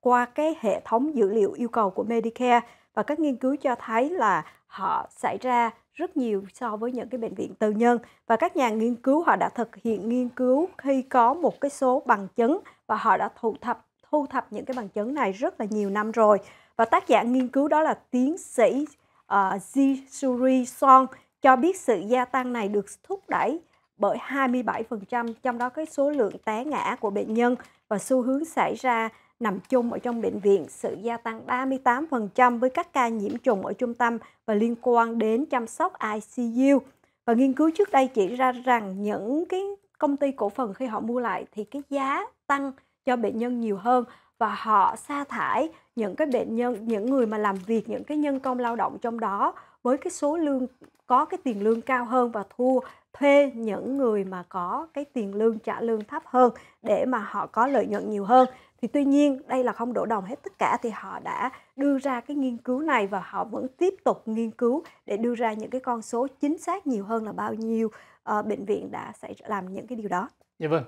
qua cái hệ thống dữ liệu yêu cầu của Medicare và các nghiên cứu cho thấy là họ xảy ra rất nhiều so với những cái bệnh viện tư nhân và các nhà nghiên cứu họ đã thực hiện nghiên cứu khi có một cái số bằng chứng và họ đã thu thập thu thập những cái bằng chứng này rất là nhiều năm rồi và tác giả nghiên cứu đó là tiến sĩ Ờ, uh, Son cho biết sự gia tăng này được thúc đẩy bởi 27%, trong đó cái số lượng té ngã của bệnh nhân và xu hướng xảy ra nằm chung ở trong bệnh viện, sự gia tăng 38% với các ca nhiễm trùng ở trung tâm và liên quan đến chăm sóc ICU. Và nghiên cứu trước đây chỉ ra rằng những cái công ty cổ phần khi họ mua lại thì cái giá tăng cho bệnh nhân nhiều hơn và họ sa thải những cái bệnh nhân những người mà làm việc những cái nhân công lao động trong đó với cái số lương có cái tiền lương cao hơn và thua thuê những người mà có cái tiền lương trả lương thấp hơn để mà họ có lợi nhuận nhiều hơn thì tuy nhiên đây là không đổ đồng hết tất cả thì họ đã đưa ra cái nghiên cứu này và họ vẫn tiếp tục nghiên cứu để đưa ra những cái con số chính xác nhiều hơn là bao nhiêu uh, bệnh viện đã xảy làm những cái điều đó. Dạ vâng.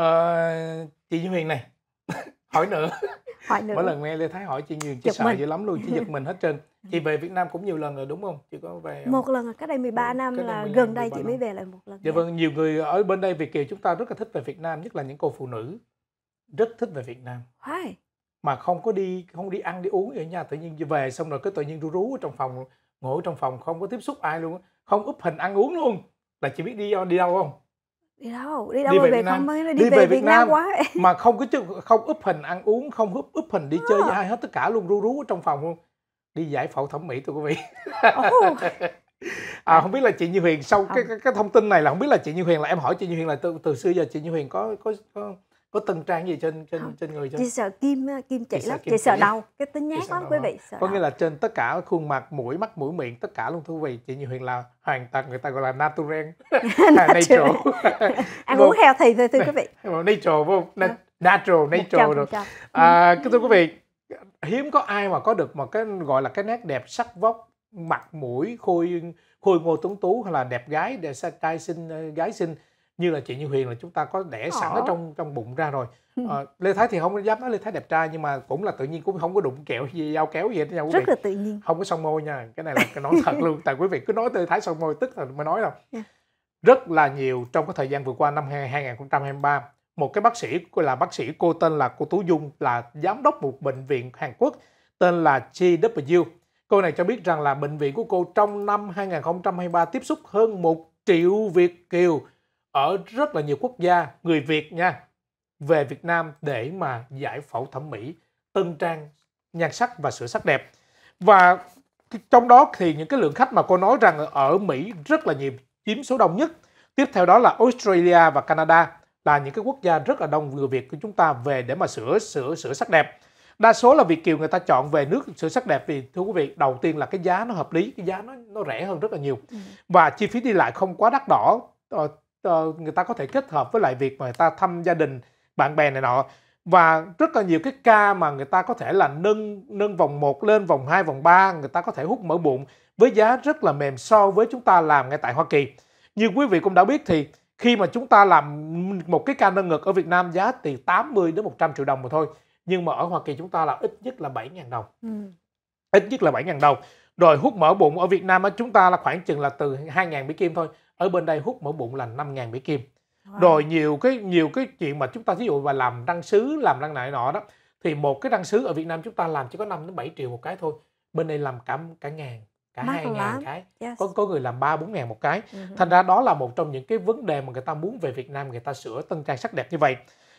Uh, chị Duy Huyền này hỏi nữa hỏi nữa mỗi lần nghe lê thái hỏi chị nhiều chị giật sợ mình. dữ lắm luôn chị giật mình hết trơn chị ừ. về việt nam cũng nhiều lần rồi đúng không chị có về một lần cách đây 13 ừ, năm là 15, gần đây chị mới về lại một lần dạ vâng nhiều người ở bên đây việt kiều chúng ta rất là thích về việt nam nhất là những cô phụ nữ rất thích về việt nam Why? mà không có đi không đi ăn đi uống ở nhà tự nhiên về xong rồi cứ tự nhiên rú rú ở trong phòng ngồi trong phòng không có tiếp xúc ai luôn không úp hình ăn uống luôn là chị biết đi đi đâu không đi đâu đi đâu đi về, về không mới đi, đi về, về Việt, Việt Nam, Nam quá mà không có chứ không úp hình ăn uống không úp úp hình đi à. chơi với ai hết tất cả luôn rú rú ở trong phòng luôn đi giải phẫu thẩm mỹ tôi quý vị à, không biết là chị Như Huyền sau cái, cái cái thông tin này là không biết là chị Như Huyền là em hỏi chị Như Huyền là từ từ xưa giờ chị Như Huyền có có, có có tân trang gì trên trên không. trên người chưa? Chị sợ kim ờ, kim chị, lắm, chị sợ đau, cái tính nhát lắm quý vị. Sợ có nghĩa là trên tất cả khuôn mặt, mũi, mắt, mũi, miệng tất cả luôn thú vị. Chị Như Huyền là hoàn toàn người ta gọi là natural, natural. Ăn uống heo thì thôi thưa quý vị. Natural phải dạ. Natural, natural rồi. Ừ. À, thưa quý vị, hiếm có ai mà có được một cái gọi là cái nét đẹp sắc vóc mặt mũi khôi khôi ngô tuấn tú hay là đẹp gái để trai sinh ờ, gái sinh như là chị Như Huyền là chúng ta có đẻ ờ. sẵn ở trong trong bụng ra rồi à, Lê Thái thì không dám nói Lê Thái đẹp trai nhưng mà cũng là tự nhiên cũng không có đụng kẹo gì dao kéo gì hết nha quý vị rất là tự nhiên không có son môi nha cái này là cái nói thật luôn tại quý vị cứ nói Lê Thái son môi tức là mới nói đâu dạ. rất là nhiều trong cái thời gian vừa qua năm 2023 một cái bác sĩ là bác sĩ cô tên là cô Tú Dung là giám đốc một bệnh viện Hàn Quốc tên là GW Cô này cho biết rằng là bệnh viện của cô trong năm 2023 tiếp xúc hơn 1 triệu Việt Kiều ở rất là nhiều quốc gia người Việt nha về Việt Nam để mà giải phẫu thẩm mỹ tân trang nhan sắc và sửa sắc đẹp và trong đó thì những cái lượng khách mà cô nói rằng ở Mỹ rất là nhiều chiếm số đông nhất tiếp theo đó là Australia và Canada là những cái quốc gia rất là đông người Việt của chúng ta về để mà sửa sửa sửa sắc đẹp đa số là Việt kiều người ta chọn về nước sửa sắc đẹp vì thưa quý vị đầu tiên là cái giá nó hợp lý cái giá nó nó rẻ hơn rất là nhiều ừ. và chi phí đi lại không quá đắt đỏ ờ, Ờ, người ta có thể kết hợp với lại việc mà người ta thăm gia đình bạn bè này nọ và rất là nhiều cái ca mà người ta có thể là nâng nâng vòng 1 lên vòng 2 vòng 3 người ta có thể hút mỡ bụng với giá rất là mềm so với chúng ta làm ngay tại Hoa Kỳ như quý vị cũng đã biết thì khi mà chúng ta làm một cái ca nâng ngực ở Việt Nam giá từ 80 đến 100 triệu đồng mà thôi nhưng mà ở Hoa Kỳ chúng ta là ít nhất là 7.000 đồng ừ. ít nhất là 7.000 đồng rồi hút mỡ bụng ở Việt Nam chúng ta là khoảng chừng là từ 2.000 mỹ kim thôi ở bên đây hút mỗi bụng là 5.000 Mỹ Kim wow. rồi nhiều cái nhiều cái chuyện mà chúng ta thí dụ mà làm đăng sứ làm đăng này nọ đó thì một cái đăng sứ ở Việt Nam chúng ta làm chỉ có 5 đến 7 triệu một cái thôi bên đây làm cả cả ngàn cả hai ngàn cái yes. có có người làm ba bốn ngàn một cái uh-huh. thành ra đó là một trong những cái vấn đề mà người ta muốn về Việt Nam người ta sửa tân trang sắc đẹp như vậy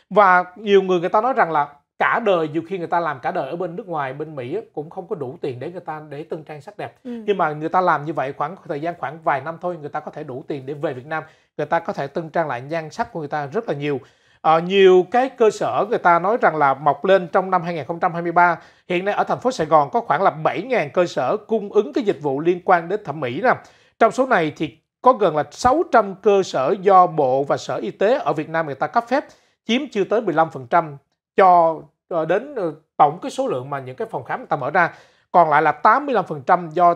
và nhiều người người ta nói rằng là cả đời nhiều khi người ta làm cả đời ở bên nước ngoài bên mỹ cũng không có đủ tiền để người ta để tân trang sắc đẹp ừ. nhưng mà người ta làm như vậy khoảng thời gian khoảng vài năm thôi người ta có thể đủ tiền để về việt nam người ta có thể tân trang lại nhan sắc của người ta rất là nhiều ở ờ, nhiều cái cơ sở người ta nói rằng là mọc lên trong năm 2023 hiện nay ở thành phố Sài Gòn có khoảng là 7.000 cơ sở cung ứng cái dịch vụ liên quan đến thẩm mỹ nè trong số này thì có gần là 600 cơ sở do Bộ và Sở Y tế ở Việt Nam người ta cấp phép chiếm chưa tới 15% cho ờ, đến ờ, tổng cái số lượng mà những cái phòng khám người ta mở ra còn lại là 85% do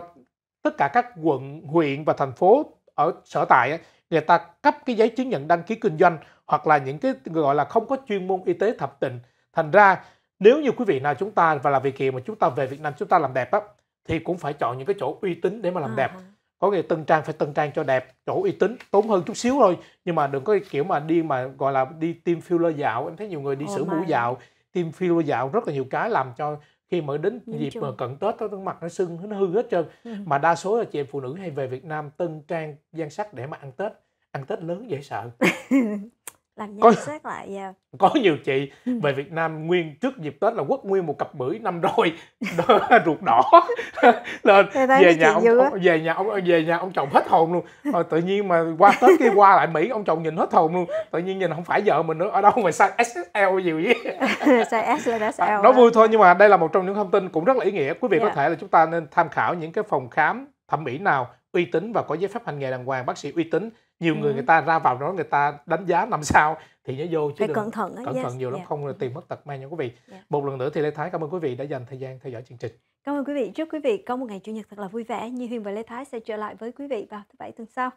tất cả các quận huyện và thành phố ở sở tại người ta cấp cái giấy chứng nhận đăng ký kinh doanh hoặc là những cái gọi là không có chuyên môn y tế thập tịnh thành ra nếu như quý vị nào chúng ta và là Việt kiều mà chúng ta về Việt Nam chúng ta làm đẹp á thì cũng phải chọn những cái chỗ uy tín để mà làm đẹp à có nghĩa tân trang phải tân trang cho đẹp chỗ uy tín tốn hơn chút xíu thôi nhưng mà đừng có kiểu mà đi mà gọi là đi tiêm filler dạo em thấy nhiều người đi sửa mũi dạo tiêm filler dạo rất là nhiều cái làm cho khi mà đến Nhìn dịp chung. mà cận tết đó mặt nó sưng nó hư hết trơn ừ. mà đa số là chị em phụ nữ hay về Việt Nam tân trang gian sắc để mà ăn tết ăn tết lớn dễ sợ làm có, xét lại yeah. có nhiều chị ừ. về Việt Nam nguyên trước dịp Tết là quất nguyên một cặp bưởi năm rồi đó, ruột đỏ lên về nhà ông, ông về nhà ông về nhà ông chồng hết hồn luôn rồi ờ, tự nhiên mà qua Tết kia qua lại Mỹ ông chồng nhìn hết hồn luôn tự nhiên nhìn không phải vợ mình nữa ở đâu mà sai SSL gì vậy sai S lên SL à, nó vui thôi nhưng mà đây là một trong những thông tin cũng rất là ý nghĩa quý vị yeah. có dạ. thể là chúng ta nên tham khảo những cái phòng khám thẩm mỹ nào uy tín và có giấy phép hành nghề đàng hoàng bác sĩ uy tín nhiều ừ. người người ta ra vào đó người ta đánh giá năm sao thì nhớ vô chứ Phải đừng cẩn thận cẩn thận nhiều lắm yeah. không tìm mất tật mang nha quý vị yeah. một lần nữa thì lê thái cảm ơn quý vị đã dành thời gian theo dõi chương trình cảm ơn quý vị chúc quý vị có một ngày chủ nhật thật là vui vẻ như huyền và lê thái sẽ trở lại với quý vị vào thứ bảy tuần sau